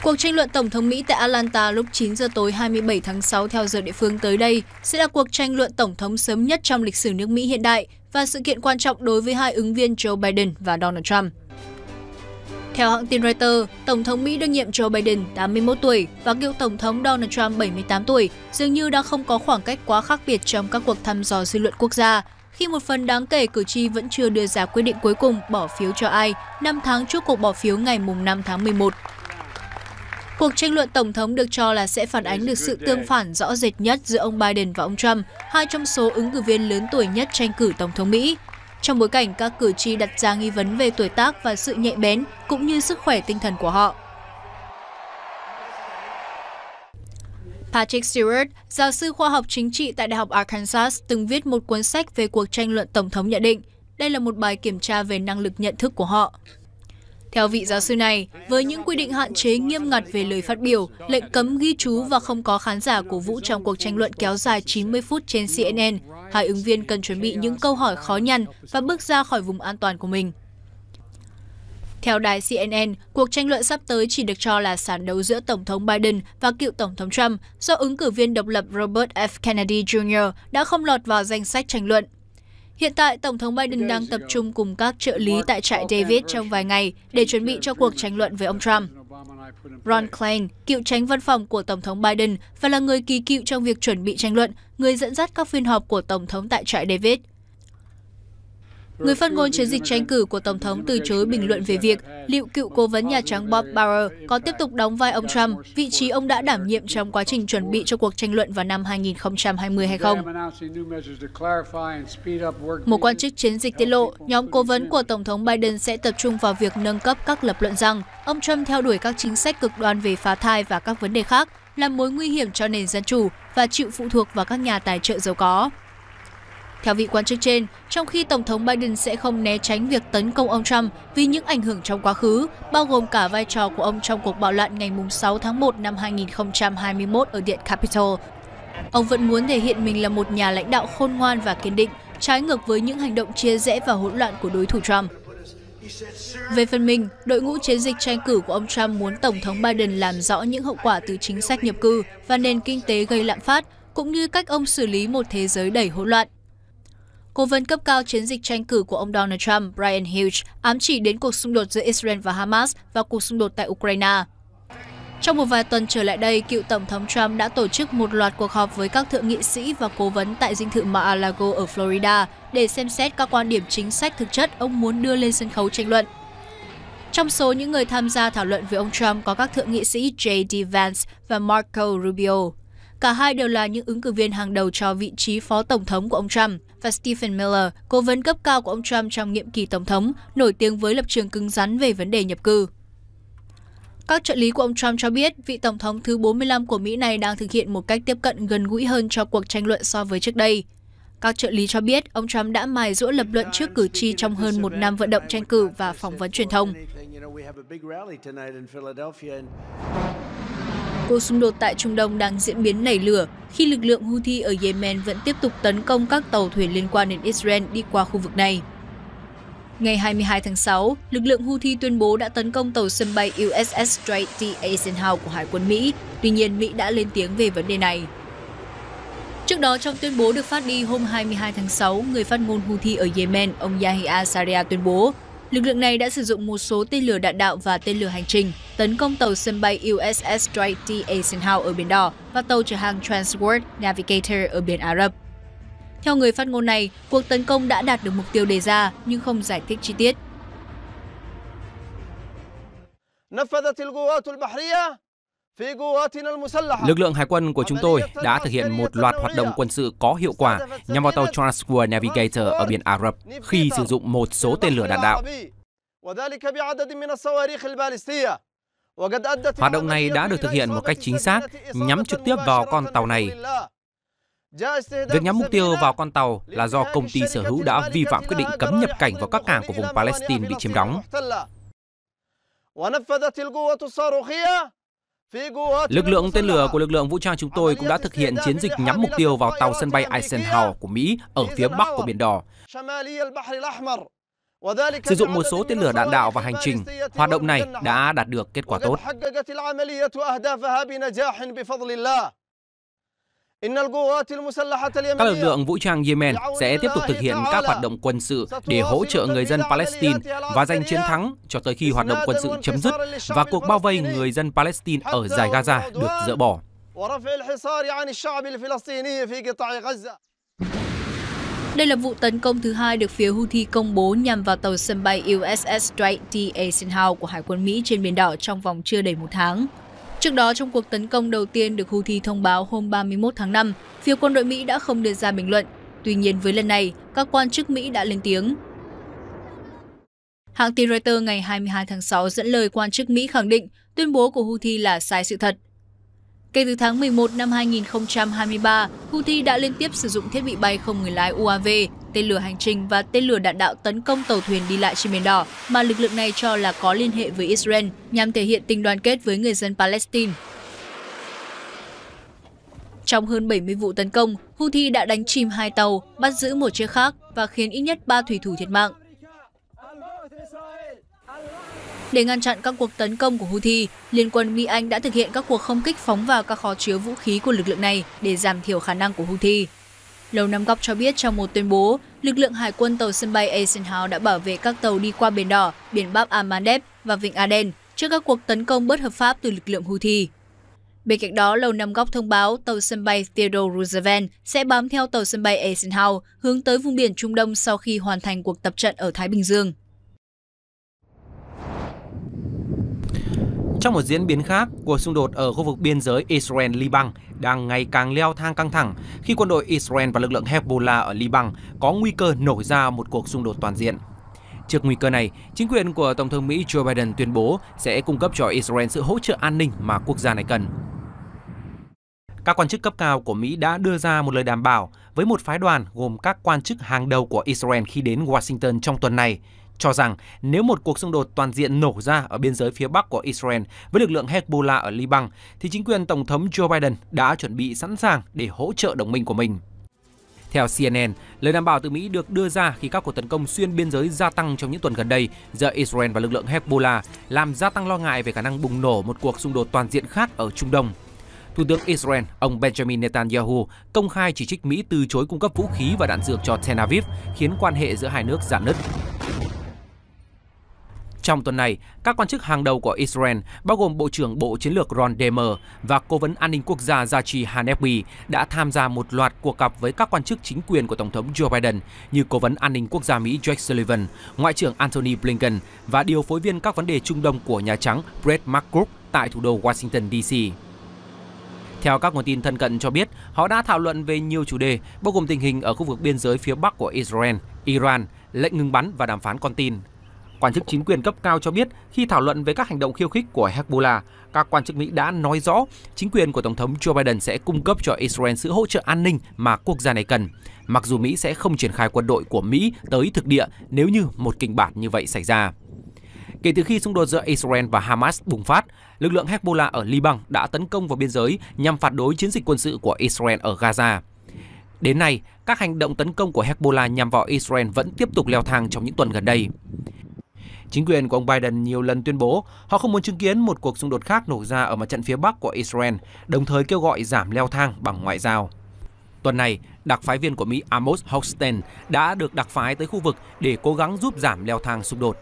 Cuộc tranh luận Tổng thống Mỹ tại Atlanta lúc 9 giờ tối 27 tháng 6 theo giờ địa phương tới đây sẽ là cuộc tranh luận Tổng thống sớm nhất trong lịch sử nước Mỹ hiện đại và sự kiện quan trọng đối với hai ứng viên Joe Biden và Donald Trump. Theo hãng tin Reuters, Tổng thống Mỹ đương nhiệm Joe Biden 81 tuổi và cựu Tổng thống Donald Trump 78 tuổi dường như đã không có khoảng cách quá khác biệt trong các cuộc thăm dò dư luận quốc gia, khi một phần đáng kể cử tri vẫn chưa đưa ra quyết định cuối cùng bỏ phiếu cho ai 5 tháng trước cuộc bỏ phiếu ngày 5 tháng 11. Cuộc tranh luận Tổng thống được cho là sẽ phản ánh được sự tương phản rõ rệt nhất giữa ông Biden và ông Trump, hai trong số ứng cử viên lớn tuổi nhất tranh cử Tổng thống Mỹ trong bối cảnh các cử tri đặt ra nghi vấn về tuổi tác và sự nhạy bén cũng như sức khỏe tinh thần của họ. Patrick Stewart, giáo sư khoa học chính trị tại Đại học Arkansas, từng viết một cuốn sách về cuộc tranh luận tổng thống nhận định đây là một bài kiểm tra về năng lực nhận thức của họ. Theo vị giáo sư này, với những quy định hạn chế nghiêm ngặt về lời phát biểu, lệnh cấm ghi chú và không có khán giả của vũ trong cuộc tranh luận kéo dài 90 phút trên CNN, hai ứng viên cần chuẩn bị những câu hỏi khó nhằn và bước ra khỏi vùng an toàn của mình. Theo đài CNN, cuộc tranh luận sắp tới chỉ được cho là sản đấu giữa Tổng thống Biden và cựu Tổng thống Trump do ứng cử viên độc lập Robert F. Kennedy Jr. đã không lọt vào danh sách tranh luận. Hiện tại, Tổng thống Biden đang tập trung cùng các trợ lý tại trại David trong vài ngày để chuẩn bị cho cuộc tranh luận với ông Trump. Ron Klain, cựu tránh văn phòng của Tổng thống Biden và là người kỳ cựu trong việc chuẩn bị tranh luận, người dẫn dắt các phiên họp của Tổng thống tại trại David. Người phát ngôn chiến dịch tranh cử của Tổng thống từ chối bình luận về việc liệu cựu cố vấn Nhà Trắng Bob Barr có tiếp tục đóng vai ông Trump, vị trí ông đã đảm nhiệm trong quá trình chuẩn bị cho cuộc tranh luận vào năm 2020 hay không. Một quan chức chiến dịch tiết lộ, nhóm cố vấn của Tổng thống Biden sẽ tập trung vào việc nâng cấp các lập luận rằng ông Trump theo đuổi các chính sách cực đoan về phá thai và các vấn đề khác, là mối nguy hiểm cho nền dân chủ và chịu phụ thuộc vào các nhà tài trợ giàu có. Theo vị quan chức trên, trong khi Tổng thống Biden sẽ không né tránh việc tấn công ông Trump vì những ảnh hưởng trong quá khứ, bao gồm cả vai trò của ông trong cuộc bạo loạn ngày 6 tháng 1 năm 2021 ở Điện Capitol, ông vẫn muốn thể hiện mình là một nhà lãnh đạo khôn ngoan và kiên định, trái ngược với những hành động chia rẽ và hỗn loạn của đối thủ Trump. Về phần mình, đội ngũ chiến dịch tranh cử của ông Trump muốn Tổng thống Biden làm rõ những hậu quả từ chính sách nhập cư và nền kinh tế gây lạm phát, cũng như cách ông xử lý một thế giới đầy hỗn loạn. Cố vấn cấp cao chiến dịch tranh cử của ông Donald Trump, Brian Hughes, ám chỉ đến cuộc xung đột giữa Israel và Hamas và cuộc xung đột tại Ukraine. Trong một vài tuần trở lại đây, cựu Tổng thống Trump đã tổ chức một loạt cuộc họp với các thượng nghị sĩ và cố vấn tại dinh thự Mar-a-Lago ở Florida để xem xét các quan điểm chính sách thực chất ông muốn đưa lên sân khấu tranh luận. Trong số những người tham gia thảo luận với ông Trump có các thượng nghị sĩ J.D. Vance và Marco Rubio. Cả hai đều là những ứng cử viên hàng đầu cho vị trí phó tổng thống của ông Trump và Stephen Miller, cố vấn cấp cao của ông Trump trong nhiệm kỳ tổng thống, nổi tiếng với lập trường cứng rắn về vấn đề nhập cư. Các trợ lý của ông Trump cho biết, vị tổng thống thứ 45 của Mỹ này đang thực hiện một cách tiếp cận gần gũi hơn cho cuộc tranh luận so với trước đây. Các trợ lý cho biết ông Trump đã mài dũa lập luận trước cử tri trong hơn một năm vận động tranh cử và phỏng vấn truyền thông cuộc xung đột tại Trung Đông đang diễn biến nảy lửa khi lực lượng Houthi ở Yemen vẫn tiếp tục tấn công các tàu thuyền liên quan đến Israel đi qua khu vực này. Ngày 22 tháng 6, lực lượng Houthi tuyên bố đã tấn công tàu sân bay USS Dwight D. Eisenhower của Hải quân Mỹ. Tuy nhiên, Mỹ đã lên tiếng về vấn đề này. Trước đó, trong tuyên bố được phát đi hôm 22 tháng 6, người phát ngôn Houthi ở Yemen, ông Yahya Saria tuyên bố Lực lượng này đã sử dụng một số tên lửa đạn đạo và tên lửa hành trình tấn công tàu sân bay USS Dwight D. Eisenhower ở Biển Đỏ và tàu chở hàng Transworld Navigator ở Biển Ả Rập. Theo người phát ngôn này, cuộc tấn công đã đạt được mục tiêu đề ra nhưng không giải thích chi tiết. نفذت القوات البحرية Lực lượng hải quân của chúng tôi đã thực hiện một loạt hoạt động quân sự có hiệu quả nhằm vào tàu Trans World Navigator ở biển Ả Rập khi sử dụng một số tên lửa đạn đạo. Hoạt động này đã được thực hiện một cách chính xác, nhắm trực tiếp vào con tàu này. Việc nhắm mục tiêu vào con tàu là do công ty sở hữu đã vi phạm quyết định cấm nhập cảnh vào các cảng của vùng Palestine bị chiếm đóng. Lực lượng tên lửa của lực lượng vũ trang chúng tôi cũng đã thực hiện chiến dịch nhắm mục tiêu vào tàu sân bay Eisenhower của Mỹ ở phía bắc của Biển Đỏ. Sử dụng một số tên lửa đạn đạo và hành trình, hoạt động này đã đạt được kết quả tốt. Các lực lượng vũ trang Yemen sẽ tiếp tục thực hiện các hoạt động quân sự để hỗ trợ người dân Palestine và giành chiến thắng cho tới khi hoạt động quân sự chấm dứt và cuộc bao vây người dân Palestine ở giải Gaza được dỡ bỏ. Đây là vụ tấn công thứ hai được phía Houthi công bố nhằm vào tàu sân bay USS Dwight D. Eisenhower của Hải quân Mỹ trên Biển Đỏ trong vòng chưa đầy một tháng. Trước đó, trong cuộc tấn công đầu tiên được Houthi thông báo hôm 31 tháng 5, phía quân đội Mỹ đã không đưa ra bình luận. Tuy nhiên với lần này, các quan chức Mỹ đã lên tiếng. Hãng tin Reuters ngày 22 tháng 6 dẫn lời quan chức Mỹ khẳng định tuyên bố của Houthi là sai sự thật. Kể từ tháng 11 năm 2023, Houthi đã liên tiếp sử dụng thiết bị bay không người lái UAV tên lửa hành trình và tên lửa đạn đạo tấn công tàu thuyền đi lại trên Biển Đỏ mà lực lượng này cho là có liên hệ với Israel nhằm thể hiện tình đoàn kết với người dân Palestine. Trong hơn 70 vụ tấn công, Houthi đã đánh chìm hai tàu, bắt giữ một chiếc khác và khiến ít nhất 3 thủy thủ thiệt mạng. Để ngăn chặn các cuộc tấn công của Houthi, Liên quân Mỹ Anh đã thực hiện các cuộc không kích phóng vào các kho chứa vũ khí của lực lượng này để giảm thiểu khả năng của Houthi. Lầu Năm Góc cho biết trong một tuyên bố, lực lượng hải quân tàu sân bay Eisenhower đã bảo vệ các tàu đi qua Biển Đỏ, Biển Bab Amandev và Vịnh Aden trước các cuộc tấn công bất hợp pháp từ lực lượng Houthi. Bên cạnh đó, Lầu Năm Góc thông báo tàu sân bay Theodore Roosevelt sẽ bám theo tàu sân bay Eisenhower hướng tới vùng biển Trung Đông sau khi hoàn thành cuộc tập trận ở Thái Bình Dương. Trong một diễn biến khác, cuộc xung đột ở khu vực biên giới Israel-Liban đang ngày càng leo thang căng thẳng khi quân đội Israel và lực lượng Hezbollah ở Liban có nguy cơ nổ ra một cuộc xung đột toàn diện. Trước nguy cơ này, chính quyền của Tổng thống Mỹ Joe Biden tuyên bố sẽ cung cấp cho Israel sự hỗ trợ an ninh mà quốc gia này cần. Các quan chức cấp cao của Mỹ đã đưa ra một lời đảm bảo với một phái đoàn gồm các quan chức hàng đầu của Israel khi đến Washington trong tuần này, cho rằng nếu một cuộc xung đột toàn diện nổ ra ở biên giới phía Bắc của Israel với lực lượng Hezbollah ở Liban, thì chính quyền Tổng thống Joe Biden đã chuẩn bị sẵn sàng để hỗ trợ đồng minh của mình. Theo CNN, lời đảm bảo từ Mỹ được đưa ra khi các cuộc tấn công xuyên biên giới gia tăng trong những tuần gần đây giữa Israel và lực lượng Hezbollah làm gia tăng lo ngại về khả năng bùng nổ một cuộc xung đột toàn diện khác ở Trung Đông. Thủ tướng Israel, ông Benjamin Netanyahu, công khai chỉ trích Mỹ từ chối cung cấp vũ khí và đạn dược cho Tel Aviv, khiến quan hệ giữa hai nước giãn nứt. Trong tuần này, các quan chức hàng đầu của Israel, bao gồm Bộ trưởng Bộ Chiến lược Ron Dermer và Cố vấn An ninh Quốc gia Zachi Hanepi đã tham gia một loạt cuộc gặp với các quan chức chính quyền của Tổng thống Joe Biden như Cố vấn An ninh Quốc gia Mỹ Jake Sullivan, Ngoại trưởng Antony Blinken và điều phối viên các vấn đề Trung Đông của Nhà Trắng Brett McCook tại thủ đô Washington, DC Theo các nguồn tin thân cận cho biết, họ đã thảo luận về nhiều chủ đề, bao gồm tình hình ở khu vực biên giới phía Bắc của Israel, Iran, lệnh ngừng bắn và đàm phán con tin. Quan chức chính quyền cấp cao cho biết khi thảo luận về các hành động khiêu khích của Hezbollah, các quan chức Mỹ đã nói rõ chính quyền của Tổng thống Joe Biden sẽ cung cấp cho Israel sự hỗ trợ an ninh mà quốc gia này cần, mặc dù Mỹ sẽ không triển khai quân đội của Mỹ tới thực địa nếu như một kịch bản như vậy xảy ra. Kể từ khi xung đột giữa Israel và Hamas bùng phát, lực lượng Hezbollah ở Liban đã tấn công vào biên giới nhằm phản đối chiến dịch quân sự của Israel ở Gaza. Đến nay, các hành động tấn công của Hezbollah nhằm vào Israel vẫn tiếp tục leo thang trong những tuần gần đây. Chính quyền của ông Biden nhiều lần tuyên bố họ không muốn chứng kiến một cuộc xung đột khác nổ ra ở mặt trận phía Bắc của Israel, đồng thời kêu gọi giảm leo thang bằng ngoại giao. Tuần này, đặc phái viên của Mỹ Amos Hochstein đã được đặc phái tới khu vực để cố gắng giúp giảm leo thang xung đột.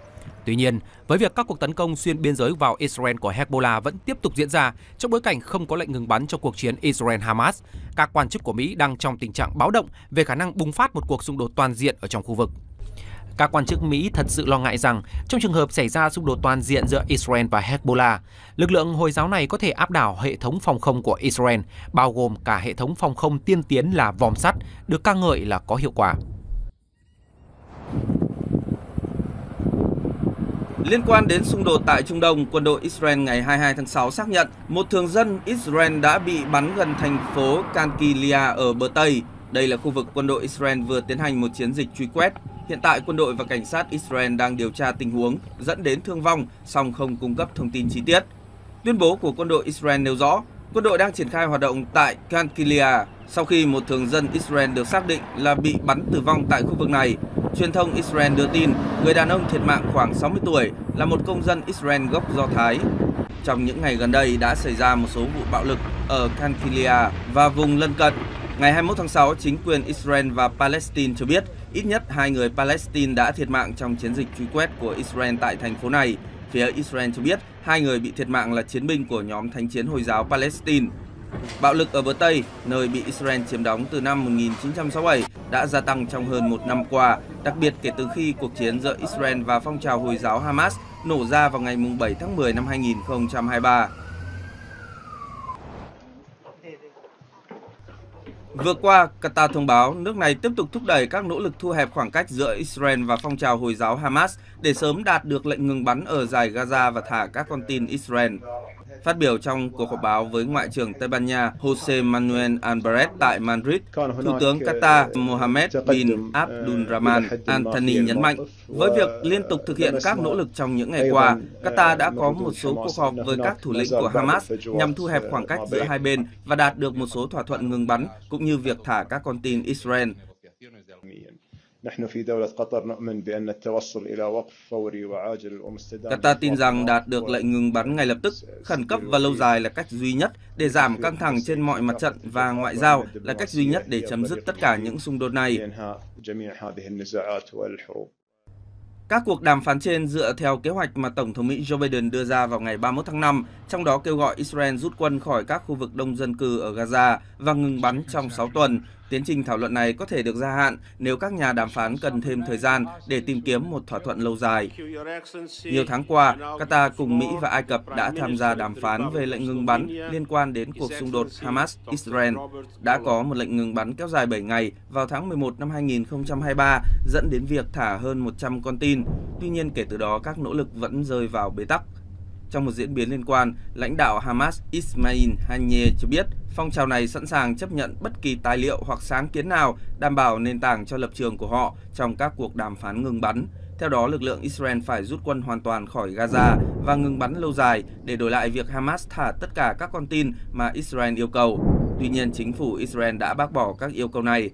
Tuy nhiên, với việc các cuộc tấn công xuyên biên giới vào Israel của Hezbollah vẫn tiếp tục diễn ra trong bối cảnh không có lệnh ngừng bắn trong cuộc chiến Israel-Hamas, các quan chức của Mỹ đang trong tình trạng báo động về khả năng bùng phát một cuộc xung đột toàn diện ở trong khu vực. Các quan chức Mỹ thật sự lo ngại rằng trong trường hợp xảy ra xung đột toàn diện giữa Israel và Hezbollah, lực lượng Hồi giáo này có thể áp đảo hệ thống phòng không của Israel, bao gồm cả hệ thống phòng không tiên tiến là vòm sắt, được ca ngợi là có hiệu quả. Liên quan đến xung đột tại Trung Đông, quân đội Israel ngày 22 tháng 6 xác nhận một thường dân Israel đã bị bắn gần thành phố Kankilia ở bờ Tây. Đây là khu vực quân đội Israel vừa tiến hành một chiến dịch truy quét Hiện tại quân đội và cảnh sát Israel đang điều tra tình huống dẫn đến thương vong, song không cung cấp thông tin chi tiết. Tuyên bố của quân đội Israel nêu rõ, quân đội đang triển khai hoạt động tại Kankilia sau khi một thường dân Israel được xác định là bị bắn tử vong tại khu vực này. Truyền thông Israel đưa tin người đàn ông thiệt mạng khoảng 60 tuổi là một công dân Israel gốc Do Thái. Trong những ngày gần đây đã xảy ra một số vụ bạo lực ở Kankilia và vùng lân cận. Ngày 21 tháng 6, chính quyền Israel và Palestine cho biết Ít nhất hai người Palestine đã thiệt mạng trong chiến dịch truy quét của Israel tại thành phố này. Phía Israel cho biết hai người bị thiệt mạng là chiến binh của nhóm thánh chiến Hồi giáo Palestine. Bạo lực ở bờ Tây, nơi bị Israel chiếm đóng từ năm 1967, đã gia tăng trong hơn một năm qua, đặc biệt kể từ khi cuộc chiến giữa Israel và phong trào Hồi giáo Hamas nổ ra vào ngày 7 tháng 10 năm 2023. Vừa qua, Qatar thông báo nước này tiếp tục thúc đẩy các nỗ lực thu hẹp khoảng cách giữa Israel và phong trào Hồi giáo Hamas để sớm đạt được lệnh ngừng bắn ở giải Gaza và thả các con tin Israel. Phát biểu trong cuộc họp báo với Ngoại trưởng Tây Ban Nha Jose Manuel Alvarez tại Madrid, Thủ tướng Qatar Mohammed bin Abdulrahman Anthony nhấn mạnh, với việc liên tục thực hiện các nỗ lực trong những ngày qua, Qatar đã có một số cuộc họp với các thủ lĩnh của Hamas nhằm thu hẹp khoảng cách giữa hai bên và đạt được một số thỏa thuận ngừng bắn, cũng như việc thả các con tin Israel. نحن في دولة قطر نؤمن بأن التوصل إلى وقف فوري وعاجل ومستدام Qatar tin rằng đạt được lệnh ngừng bắn ngay lập tức, khẩn cấp và lâu dài là cách duy nhất để giảm căng thẳng trên mọi mặt trận và ngoại giao là cách duy nhất để chấm dứt tất cả những xung đột này. Các cuộc đàm phán trên dựa theo kế hoạch mà Tổng thống Mỹ Joe Biden đưa ra vào ngày 31 tháng 5 trong đó kêu gọi Israel rút quân khỏi các khu vực đông dân cư ở Gaza và ngừng bắn trong 6 tuần. Tiến trình thảo luận này có thể được gia hạn nếu các nhà đàm phán cần thêm thời gian để tìm kiếm một thỏa thuận lâu dài. Nhiều tháng qua, Qatar cùng Mỹ và Ai Cập đã tham gia đàm phán về lệnh ngừng bắn liên quan đến cuộc xung đột Hamas-Israel. Đã có một lệnh ngừng bắn kéo dài 7 ngày vào tháng 11 năm 2023, dẫn đến việc thả hơn 100 con tin. Tuy nhiên, kể từ đó, các nỗ lực vẫn rơi vào bế tắc. Trong một diễn biến liên quan, lãnh đạo Hamas Ismail Haniyeh cho biết phong trào này sẵn sàng chấp nhận bất kỳ tài liệu hoặc sáng kiến nào đảm bảo nền tảng cho lập trường của họ trong các cuộc đàm phán ngừng bắn. Theo đó, lực lượng Israel phải rút quân hoàn toàn khỏi Gaza và ngừng bắn lâu dài để đổi lại việc Hamas thả tất cả các con tin mà Israel yêu cầu. Tuy nhiên, chính phủ Israel đã bác bỏ các yêu cầu này.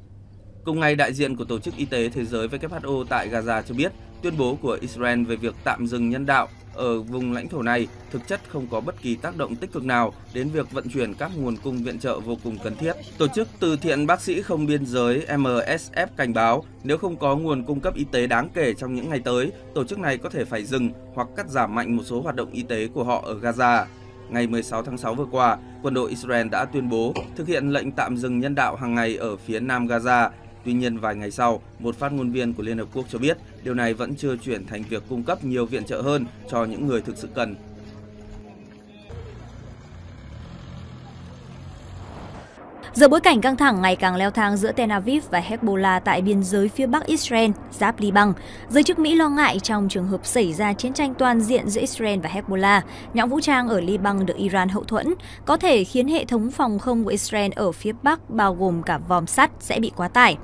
Cùng ngày, đại diện của Tổ chức Y tế Thế giới WHO tại Gaza cho biết Tuyên bố của Israel về việc tạm dừng nhân đạo ở vùng lãnh thổ này thực chất không có bất kỳ tác động tích cực nào đến việc vận chuyển các nguồn cung viện trợ vô cùng cần thiết. Tổ chức từ thiện bác sĩ không biên giới MSF cảnh báo nếu không có nguồn cung cấp y tế đáng kể trong những ngày tới, tổ chức này có thể phải dừng hoặc cắt giảm mạnh một số hoạt động y tế của họ ở Gaza. Ngày 16 tháng 6 vừa qua, quân đội Israel đã tuyên bố thực hiện lệnh tạm dừng nhân đạo hàng ngày ở phía nam Gaza Tuy nhiên, vài ngày sau, một phát ngôn viên của Liên Hợp Quốc cho biết điều này vẫn chưa chuyển thành việc cung cấp nhiều viện trợ hơn cho những người thực sự cần. Giữa bối cảnh căng thẳng ngày càng leo thang giữa Tel Aviv và Hezbollah tại biên giới phía bắc Israel, giáp Liban, giới chức Mỹ lo ngại trong trường hợp xảy ra chiến tranh toàn diện giữa Israel và Hezbollah, nhóm vũ trang ở Liban được Iran hậu thuẫn, có thể khiến hệ thống phòng không của Israel ở phía bắc bao gồm cả vòm sắt sẽ bị quá tải.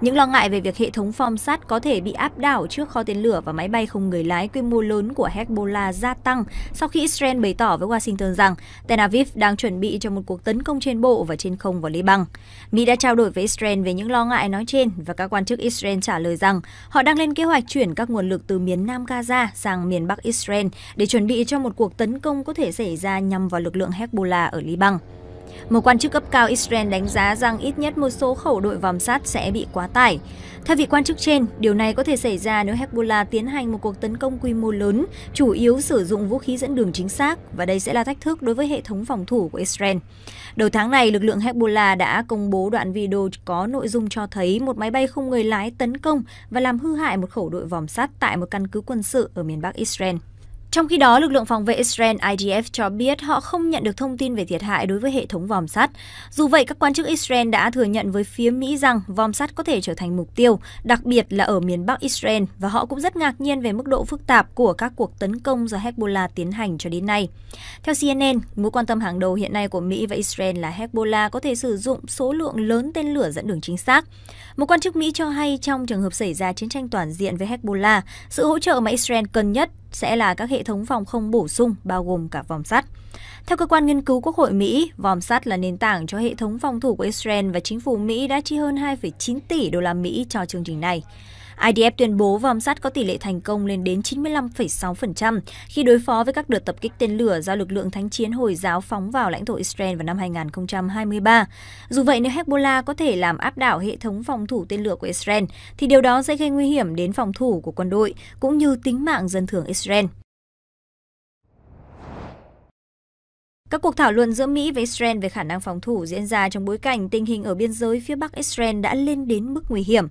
Những lo ngại về việc hệ thống phòng sát có thể bị áp đảo trước kho tên lửa và máy bay không người lái quy mô lớn của Hezbollah gia tăng sau khi Israel bày tỏ với Washington rằng Tel Aviv đang chuẩn bị cho một cuộc tấn công trên bộ và trên không vào Liban. Mỹ đã trao đổi với Israel về những lo ngại nói trên và các quan chức Israel trả lời rằng họ đang lên kế hoạch chuyển các nguồn lực từ miền Nam Gaza sang miền Bắc Israel để chuẩn bị cho một cuộc tấn công có thể xảy ra nhằm vào lực lượng Hezbollah ở Liban. Một quan chức cấp cao Israel đánh giá rằng ít nhất một số khẩu đội vòm sát sẽ bị quá tải. Theo vị quan chức trên, điều này có thể xảy ra nếu Hezbollah tiến hành một cuộc tấn công quy mô lớn, chủ yếu sử dụng vũ khí dẫn đường chính xác và đây sẽ là thách thức đối với hệ thống phòng thủ của Israel. Đầu tháng này, lực lượng Hezbollah đã công bố đoạn video có nội dung cho thấy một máy bay không người lái tấn công và làm hư hại một khẩu đội vòm sắt tại một căn cứ quân sự ở miền Bắc Israel. Trong khi đó, lực lượng phòng vệ Israel IDF cho biết họ không nhận được thông tin về thiệt hại đối với hệ thống vòm sắt. Dù vậy, các quan chức Israel đã thừa nhận với phía Mỹ rằng vòm sắt có thể trở thành mục tiêu, đặc biệt là ở miền Bắc Israel, và họ cũng rất ngạc nhiên về mức độ phức tạp của các cuộc tấn công do Hezbollah tiến hành cho đến nay. Theo CNN, mối quan tâm hàng đầu hiện nay của Mỹ và Israel là Hezbollah có thể sử dụng số lượng lớn tên lửa dẫn đường chính xác. Một quan chức Mỹ cho hay trong trường hợp xảy ra chiến tranh toàn diện với Hezbollah, sự hỗ trợ mà Israel cần nhất sẽ là các hệ thống phòng không bổ sung bao gồm cả vòm sắt. Theo cơ quan nghiên cứu Quốc hội Mỹ, vòm sắt là nền tảng cho hệ thống phòng thủ của Israel và chính phủ Mỹ đã chi hơn 2,9 tỷ đô la Mỹ cho chương trình này. IDF tuyên bố vòng sát có tỷ lệ thành công lên đến 95,6% khi đối phó với các đợt tập kích tên lửa do lực lượng thánh chiến Hồi giáo phóng vào lãnh thổ Israel vào năm 2023. Dù vậy, nếu Hezbollah có thể làm áp đảo hệ thống phòng thủ tên lửa của Israel, thì điều đó sẽ gây nguy hiểm đến phòng thủ của quân đội cũng như tính mạng dân thường Israel. Các cuộc thảo luận giữa Mỹ với Israel về khả năng phòng thủ diễn ra trong bối cảnh tình hình ở biên giới phía Bắc Israel đã lên đến mức nguy hiểm.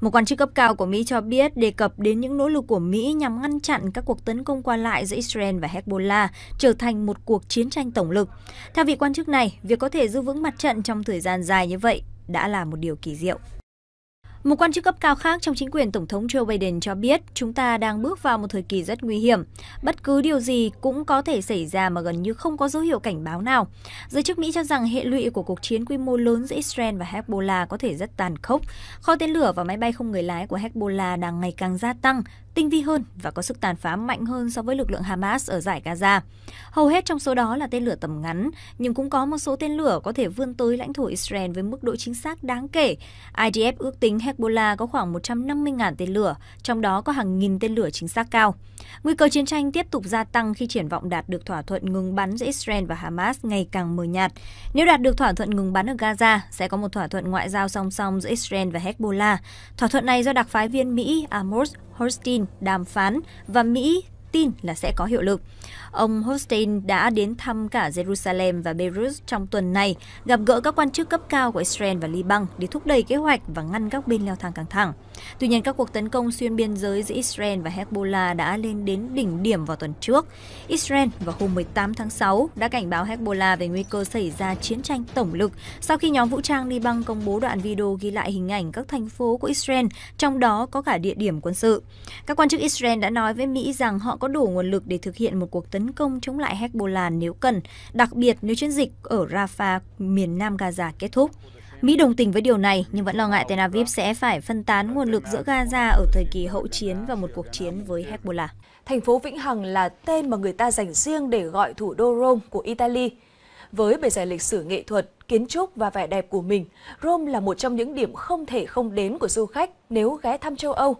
Một quan chức cấp cao của Mỹ cho biết đề cập đến những nỗ lực của Mỹ nhằm ngăn chặn các cuộc tấn công qua lại giữa Israel và Hezbollah trở thành một cuộc chiến tranh tổng lực. Theo vị quan chức này, việc có thể giữ vững mặt trận trong thời gian dài như vậy đã là một điều kỳ diệu. Một quan chức cấp cao khác trong chính quyền Tổng thống Joe Biden cho biết chúng ta đang bước vào một thời kỳ rất nguy hiểm. Bất cứ điều gì cũng có thể xảy ra mà gần như không có dấu hiệu cảnh báo nào. Giới chức Mỹ cho rằng hệ lụy của cuộc chiến quy mô lớn giữa Israel và Hezbollah có thể rất tàn khốc. Kho tên lửa và máy bay không người lái của Hezbollah đang ngày càng gia tăng tinh vi hơn và có sức tàn phá mạnh hơn so với lực lượng Hamas ở giải Gaza. Hầu hết trong số đó là tên lửa tầm ngắn, nhưng cũng có một số tên lửa có thể vươn tới lãnh thổ Israel với mức độ chính xác đáng kể. IDF ước tính Hezbollah có khoảng 150.000 tên lửa, trong đó có hàng nghìn tên lửa chính xác cao. Nguy cơ chiến tranh tiếp tục gia tăng khi triển vọng đạt được thỏa thuận ngừng bắn giữa Israel và Hamas ngày càng mờ nhạt. Nếu đạt được thỏa thuận ngừng bắn ở Gaza, sẽ có một thỏa thuận ngoại giao song song giữa Israel và Hezbollah. Thỏa thuận này do đặc phái viên Mỹ Amos Holstein đàm phán và Mỹ tin là sẽ có hiệu lực. Ông Hostein đã đến thăm cả Jerusalem và Beirut trong tuần này, gặp gỡ các quan chức cấp cao của Israel và Liban để thúc đẩy kế hoạch và ngăn các bên leo thang căng thẳng. Tuy nhiên, các cuộc tấn công xuyên biên giới giữa Israel và Hezbollah đã lên đến đỉnh điểm vào tuần trước. Israel vào hôm 18 tháng 6 đã cảnh báo Hezbollah về nguy cơ xảy ra chiến tranh tổng lực sau khi nhóm vũ trang Liban công bố đoạn video ghi lại hình ảnh các thành phố của Israel, trong đó có cả địa điểm quân sự. Các quan chức Israel đã nói với Mỹ rằng họ có đủ nguồn lực để thực hiện một cuộc tấn tấn công chống lại Hezbollah nếu cần, đặc biệt nếu chiến dịch ở Rafah, miền Nam Gaza kết thúc. Mỹ đồng tình với điều này nhưng vẫn lo ngại Tel Aviv sẽ phải phân tán nguồn lực giữa Gaza ở thời kỳ hậu chiến và một cuộc chiến với Hezbollah. Thành phố Vĩnh Hằng là tên mà người ta dành riêng để gọi thủ đô Rome của Italy. Với bề dày lịch sử nghệ thuật, kiến trúc và vẻ đẹp của mình, Rome là một trong những điểm không thể không đến của du khách nếu ghé thăm châu Âu.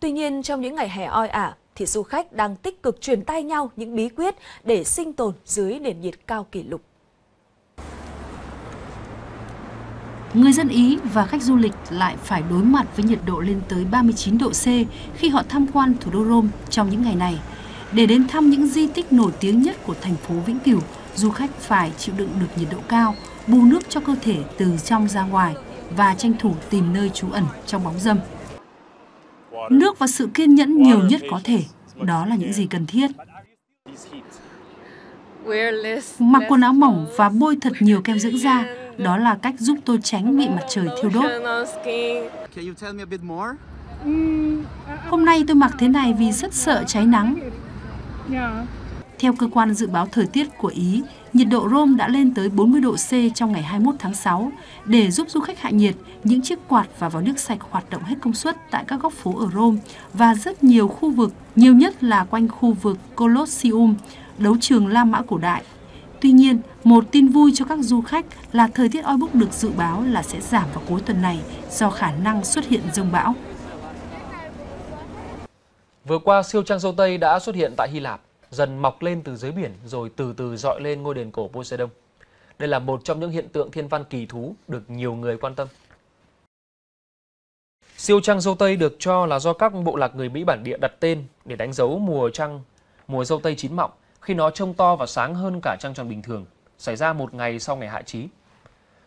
Tuy nhiên, trong những ngày hè oi ả, thì du khách đang tích cực truyền tay nhau những bí quyết để sinh tồn dưới nền nhiệt cao kỷ lục. Người dân Ý và khách du lịch lại phải đối mặt với nhiệt độ lên tới 39 độ C khi họ tham quan thủ đô Rome trong những ngày này. Để đến thăm những di tích nổi tiếng nhất của thành phố Vĩnh Cửu, du khách phải chịu đựng được nhiệt độ cao, bù nước cho cơ thể từ trong ra ngoài và tranh thủ tìm nơi trú ẩn trong bóng râm nước và sự kiên nhẫn nhiều nhất có thể. Đó là những gì cần thiết. Mặc quần áo mỏng và bôi thật nhiều kem dưỡng da, đó là cách giúp tôi tránh bị mặt trời thiêu đốt. Hôm nay tôi mặc thế này vì rất sợ cháy nắng. Theo cơ quan dự báo thời tiết của Ý, nhiệt độ Rome đã lên tới 40 độ C trong ngày 21 tháng 6. Để giúp du khách hạ nhiệt, những chiếc quạt và vòi nước sạch hoạt động hết công suất tại các góc phố ở Rome và rất nhiều khu vực, nhiều nhất là quanh khu vực Colosseum, đấu trường La Mã cổ đại. Tuy nhiên, một tin vui cho các du khách là thời tiết oi bức được dự báo là sẽ giảm vào cuối tuần này do khả năng xuất hiện rông bão. Vừa qua, siêu trăng dâu Tây đã xuất hiện tại Hy Lạp dần mọc lên từ dưới biển rồi từ từ dọi lên ngôi đền cổ Poseidon. Đây là một trong những hiện tượng thiên văn kỳ thú được nhiều người quan tâm. Siêu trăng dâu Tây được cho là do các bộ lạc người Mỹ bản địa đặt tên để đánh dấu mùa trăng, mùa dâu Tây chín mọng khi nó trông to và sáng hơn cả trăng tròn bình thường, xảy ra một ngày sau ngày hạ trí.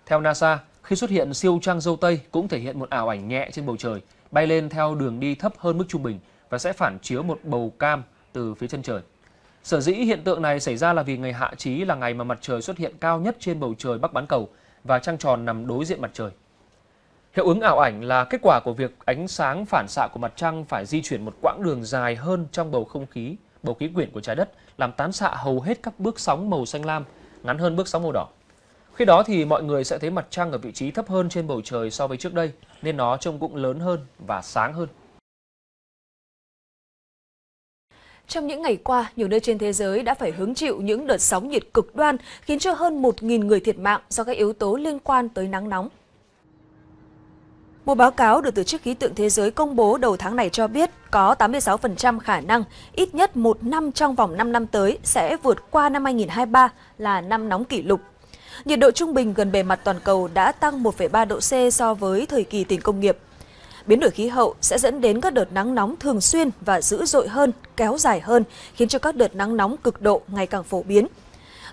Theo NASA, khi xuất hiện siêu trăng dâu Tây cũng thể hiện một ảo ảnh nhẹ trên bầu trời, bay lên theo đường đi thấp hơn mức trung bình và sẽ phản chiếu một bầu cam từ phía chân trời. Sở dĩ hiện tượng này xảy ra là vì ngày hạ chí là ngày mà mặt trời xuất hiện cao nhất trên bầu trời Bắc bán cầu và trăng tròn nằm đối diện mặt trời. Hiệu ứng ảo ảnh là kết quả của việc ánh sáng phản xạ của mặt trăng phải di chuyển một quãng đường dài hơn trong bầu không khí, bầu khí quyển của trái đất, làm tán xạ hầu hết các bước sóng màu xanh lam, ngắn hơn bước sóng màu đỏ. Khi đó thì mọi người sẽ thấy mặt trăng ở vị trí thấp hơn trên bầu trời so với trước đây, nên nó trông cũng lớn hơn và sáng hơn. Trong những ngày qua, nhiều nơi trên thế giới đã phải hứng chịu những đợt sóng nhiệt cực đoan khiến cho hơn 1.000 người thiệt mạng do các yếu tố liên quan tới nắng nóng. Một báo cáo được Tổ chức Khí tượng Thế giới công bố đầu tháng này cho biết có 86% khả năng ít nhất một năm trong vòng 5 năm tới sẽ vượt qua năm 2023 là năm nóng kỷ lục. Nhiệt độ trung bình gần bề mặt toàn cầu đã tăng 1,3 độ C so với thời kỳ tiền công nghiệp Biến đổi khí hậu sẽ dẫn đến các đợt nắng nóng thường xuyên và dữ dội hơn, kéo dài hơn, khiến cho các đợt nắng nóng cực độ ngày càng phổ biến.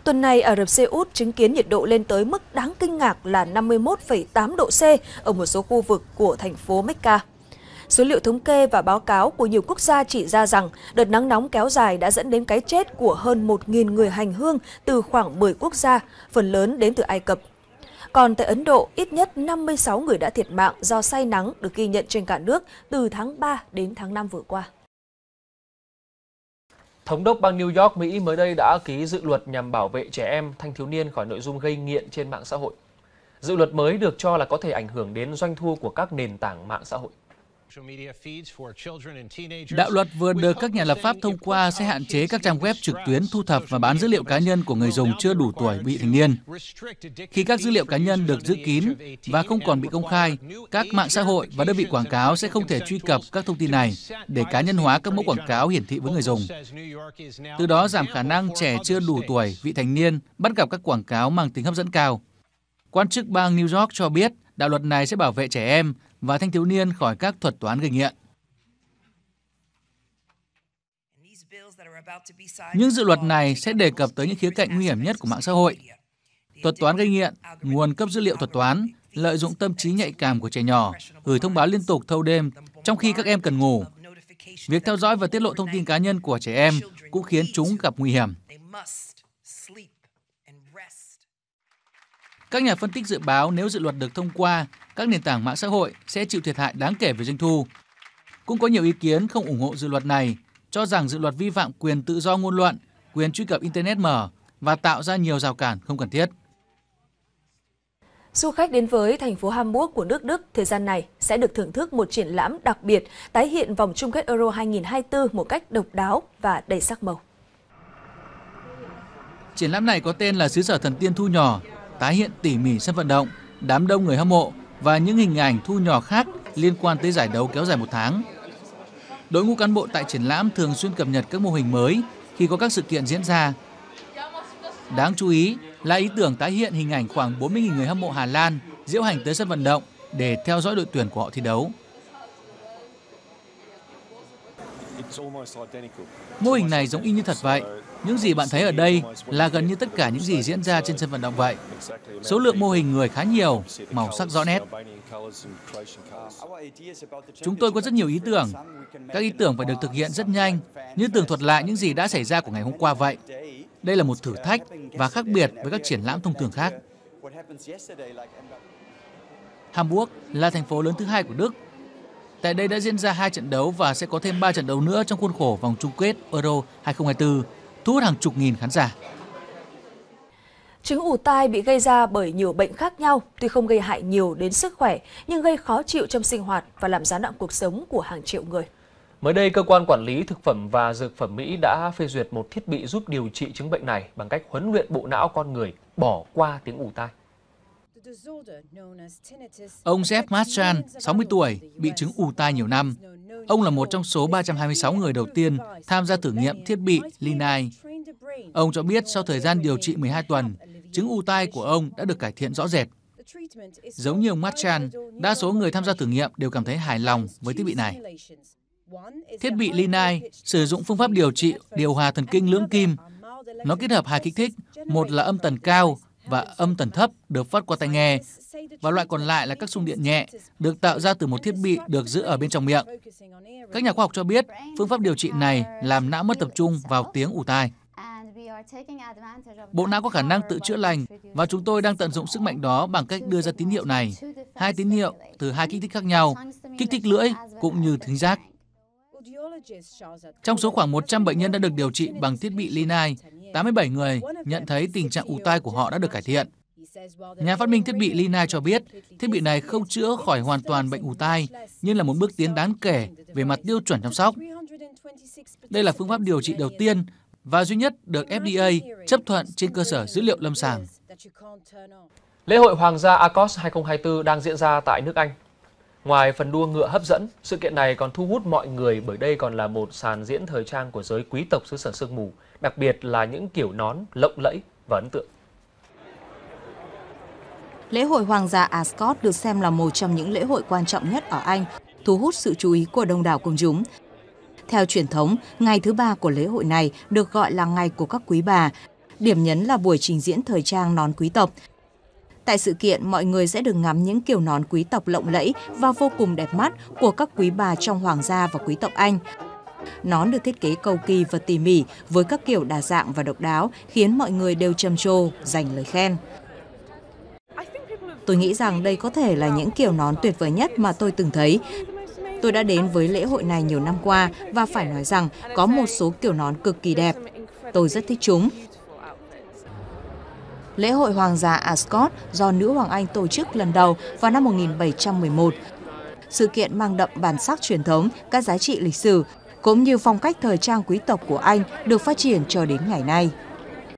Tuần này, Ả Rập Xê Út chứng kiến nhiệt độ lên tới mức đáng kinh ngạc là 51,8 độ C ở một số khu vực của thành phố Mecca. Số liệu thống kê và báo cáo của nhiều quốc gia chỉ ra rằng đợt nắng nóng kéo dài đã dẫn đến cái chết của hơn 1.000 người hành hương từ khoảng 10 quốc gia, phần lớn đến từ Ai Cập, còn tại Ấn Độ, ít nhất 56 người đã thiệt mạng do say nắng được ghi nhận trên cả nước từ tháng 3 đến tháng 5 vừa qua. Thống đốc bang New York, Mỹ mới đây đã ký dự luật nhằm bảo vệ trẻ em, thanh thiếu niên khỏi nội dung gây nghiện trên mạng xã hội. Dự luật mới được cho là có thể ảnh hưởng đến doanh thu của các nền tảng mạng xã hội. Đạo luật vừa được các nhà lập pháp thông qua sẽ hạn chế các trang web trực tuyến thu thập và bán dữ liệu cá nhân của người dùng chưa đủ tuổi bị thành niên. Khi các dữ liệu cá nhân được giữ kín và không còn bị công khai, các mạng xã hội và đơn vị quảng cáo sẽ không thể truy cập các thông tin này để cá nhân hóa các mẫu quảng cáo hiển thị với người dùng. Từ đó giảm khả năng trẻ chưa đủ tuổi vị thành niên bắt gặp các quảng cáo mang tính hấp dẫn cao. Quan chức bang New York cho biết đạo luật này sẽ bảo vệ trẻ em và thanh thiếu niên khỏi các thuật toán gây nghiện. Những dự luật này sẽ đề cập tới những khía cạnh nguy hiểm nhất của mạng xã hội. Thuật toán gây nghiện, nguồn cấp dữ liệu thuật toán, lợi dụng tâm trí nhạy cảm của trẻ nhỏ, gửi thông báo liên tục thâu đêm trong khi các em cần ngủ. Việc theo dõi và tiết lộ thông tin cá nhân của trẻ em cũng khiến chúng gặp nguy hiểm. Các nhà phân tích dự báo nếu dự luật được thông qua các nền tảng mạng xã hội sẽ chịu thiệt hại đáng kể về doanh thu. Cũng có nhiều ý kiến không ủng hộ dự luật này, cho rằng dự luật vi phạm quyền tự do ngôn luận, quyền truy cập Internet mở và tạo ra nhiều rào cản không cần thiết. Du khách đến với thành phố Hamburg của nước Đức thời gian này sẽ được thưởng thức một triển lãm đặc biệt tái hiện vòng chung kết Euro 2024 một cách độc đáo và đầy sắc màu. Triển lãm này có tên là xứ sở thần tiên thu nhỏ, tái hiện tỉ mỉ sân vận động, đám đông người hâm mộ và những hình ảnh thu nhỏ khác liên quan tới giải đấu kéo dài một tháng. Đội ngũ cán bộ tại triển lãm thường xuyên cập nhật các mô hình mới khi có các sự kiện diễn ra. Đáng chú ý là ý tưởng tái hiện hình ảnh khoảng 40.000 người hâm mộ Hà Lan diễu hành tới sân vận động để theo dõi đội tuyển của họ thi đấu. Mô hình này giống y như thật vậy. Những gì bạn thấy ở đây là gần như tất cả những gì diễn ra trên sân vận động vậy. Số lượng mô hình người khá nhiều, màu sắc rõ nét. Chúng tôi có rất nhiều ý tưởng. Các ý tưởng phải được thực hiện rất nhanh, như tường thuật lại những gì đã xảy ra của ngày hôm qua vậy. Đây là một thử thách và khác biệt với các triển lãm thông thường khác. Hamburg là thành phố lớn thứ hai của Đức Tại đây đã diễn ra hai trận đấu và sẽ có thêm 3 trận đấu nữa trong khuôn khổ vòng chung kết Euro 2024, thu hút hàng chục nghìn khán giả. Chứng ù tai bị gây ra bởi nhiều bệnh khác nhau, tuy không gây hại nhiều đến sức khỏe, nhưng gây khó chịu trong sinh hoạt và làm gián đoạn cuộc sống của hàng triệu người. Mới đây, Cơ quan Quản lý Thực phẩm và Dược phẩm Mỹ đã phê duyệt một thiết bị giúp điều trị chứng bệnh này bằng cách huấn luyện bộ não con người bỏ qua tiếng ù tai. Ông Jeff Marchand, 60 tuổi, bị chứng ù tai nhiều năm. Ông là một trong số 326 người đầu tiên tham gia thử nghiệm thiết bị Linai. Ông cho biết sau thời gian điều trị 12 tuần, chứng u tai của ông đã được cải thiện rõ rệt. Giống như ông Marchan, đa số người tham gia thử nghiệm đều cảm thấy hài lòng với thiết bị này. Thiết bị Linai sử dụng phương pháp điều trị điều hòa thần kinh lưỡng kim. Nó kết hợp hai kích thích, một là âm tần cao và âm tần thấp được phát qua tai nghe, và loại còn lại là các xung điện nhẹ được tạo ra từ một thiết bị được giữ ở bên trong miệng. Các nhà khoa học cho biết phương pháp điều trị này làm não mất tập trung vào tiếng ủ tai. Bộ não có khả năng tự chữa lành và chúng tôi đang tận dụng sức mạnh đó bằng cách đưa ra tín hiệu này, hai tín hiệu từ hai kích thích khác nhau, kích thích lưỡi cũng như thính giác. Trong số khoảng 100 bệnh nhân đã được điều trị bằng thiết bị Linai, 87 người nhận thấy tình trạng ù tai của họ đã được cải thiện. Nhà phát minh thiết bị Linai cho biết, thiết bị này không chữa khỏi hoàn toàn bệnh ù tai, nhưng là một bước tiến đáng kể về mặt tiêu chuẩn chăm sóc. Đây là phương pháp điều trị đầu tiên và duy nhất được FDA chấp thuận trên cơ sở dữ liệu lâm sàng. Lễ hội Hoàng gia ACOS 2024 đang diễn ra tại nước Anh. Ngoài phần đua ngựa hấp dẫn, sự kiện này còn thu hút mọi người bởi đây còn là một sàn diễn thời trang của giới quý tộc xứ sở sương mù, đặc biệt là những kiểu nón lộng lẫy và ấn tượng. Lễ hội Hoàng gia Ascot được xem là một trong những lễ hội quan trọng nhất ở Anh, thu hút sự chú ý của đông đảo công chúng. Theo truyền thống, ngày thứ ba của lễ hội này được gọi là ngày của các quý bà. Điểm nhấn là buổi trình diễn thời trang nón quý tộc, Tại sự kiện, mọi người sẽ được ngắm những kiểu nón quý tộc lộng lẫy và vô cùng đẹp mắt của các quý bà trong hoàng gia và quý tộc Anh. Nón được thiết kế cầu kỳ và tỉ mỉ với các kiểu đa dạng và độc đáo khiến mọi người đều trầm trồ, dành lời khen. Tôi nghĩ rằng đây có thể là những kiểu nón tuyệt vời nhất mà tôi từng thấy. Tôi đã đến với lễ hội này nhiều năm qua và phải nói rằng có một số kiểu nón cực kỳ đẹp. Tôi rất thích chúng lễ hội Hoàng gia Ascot do nữ hoàng Anh tổ chức lần đầu vào năm 1711. Sự kiện mang đậm bản sắc truyền thống, các giá trị lịch sử, cũng như phong cách thời trang quý tộc của Anh được phát triển cho đến ngày nay.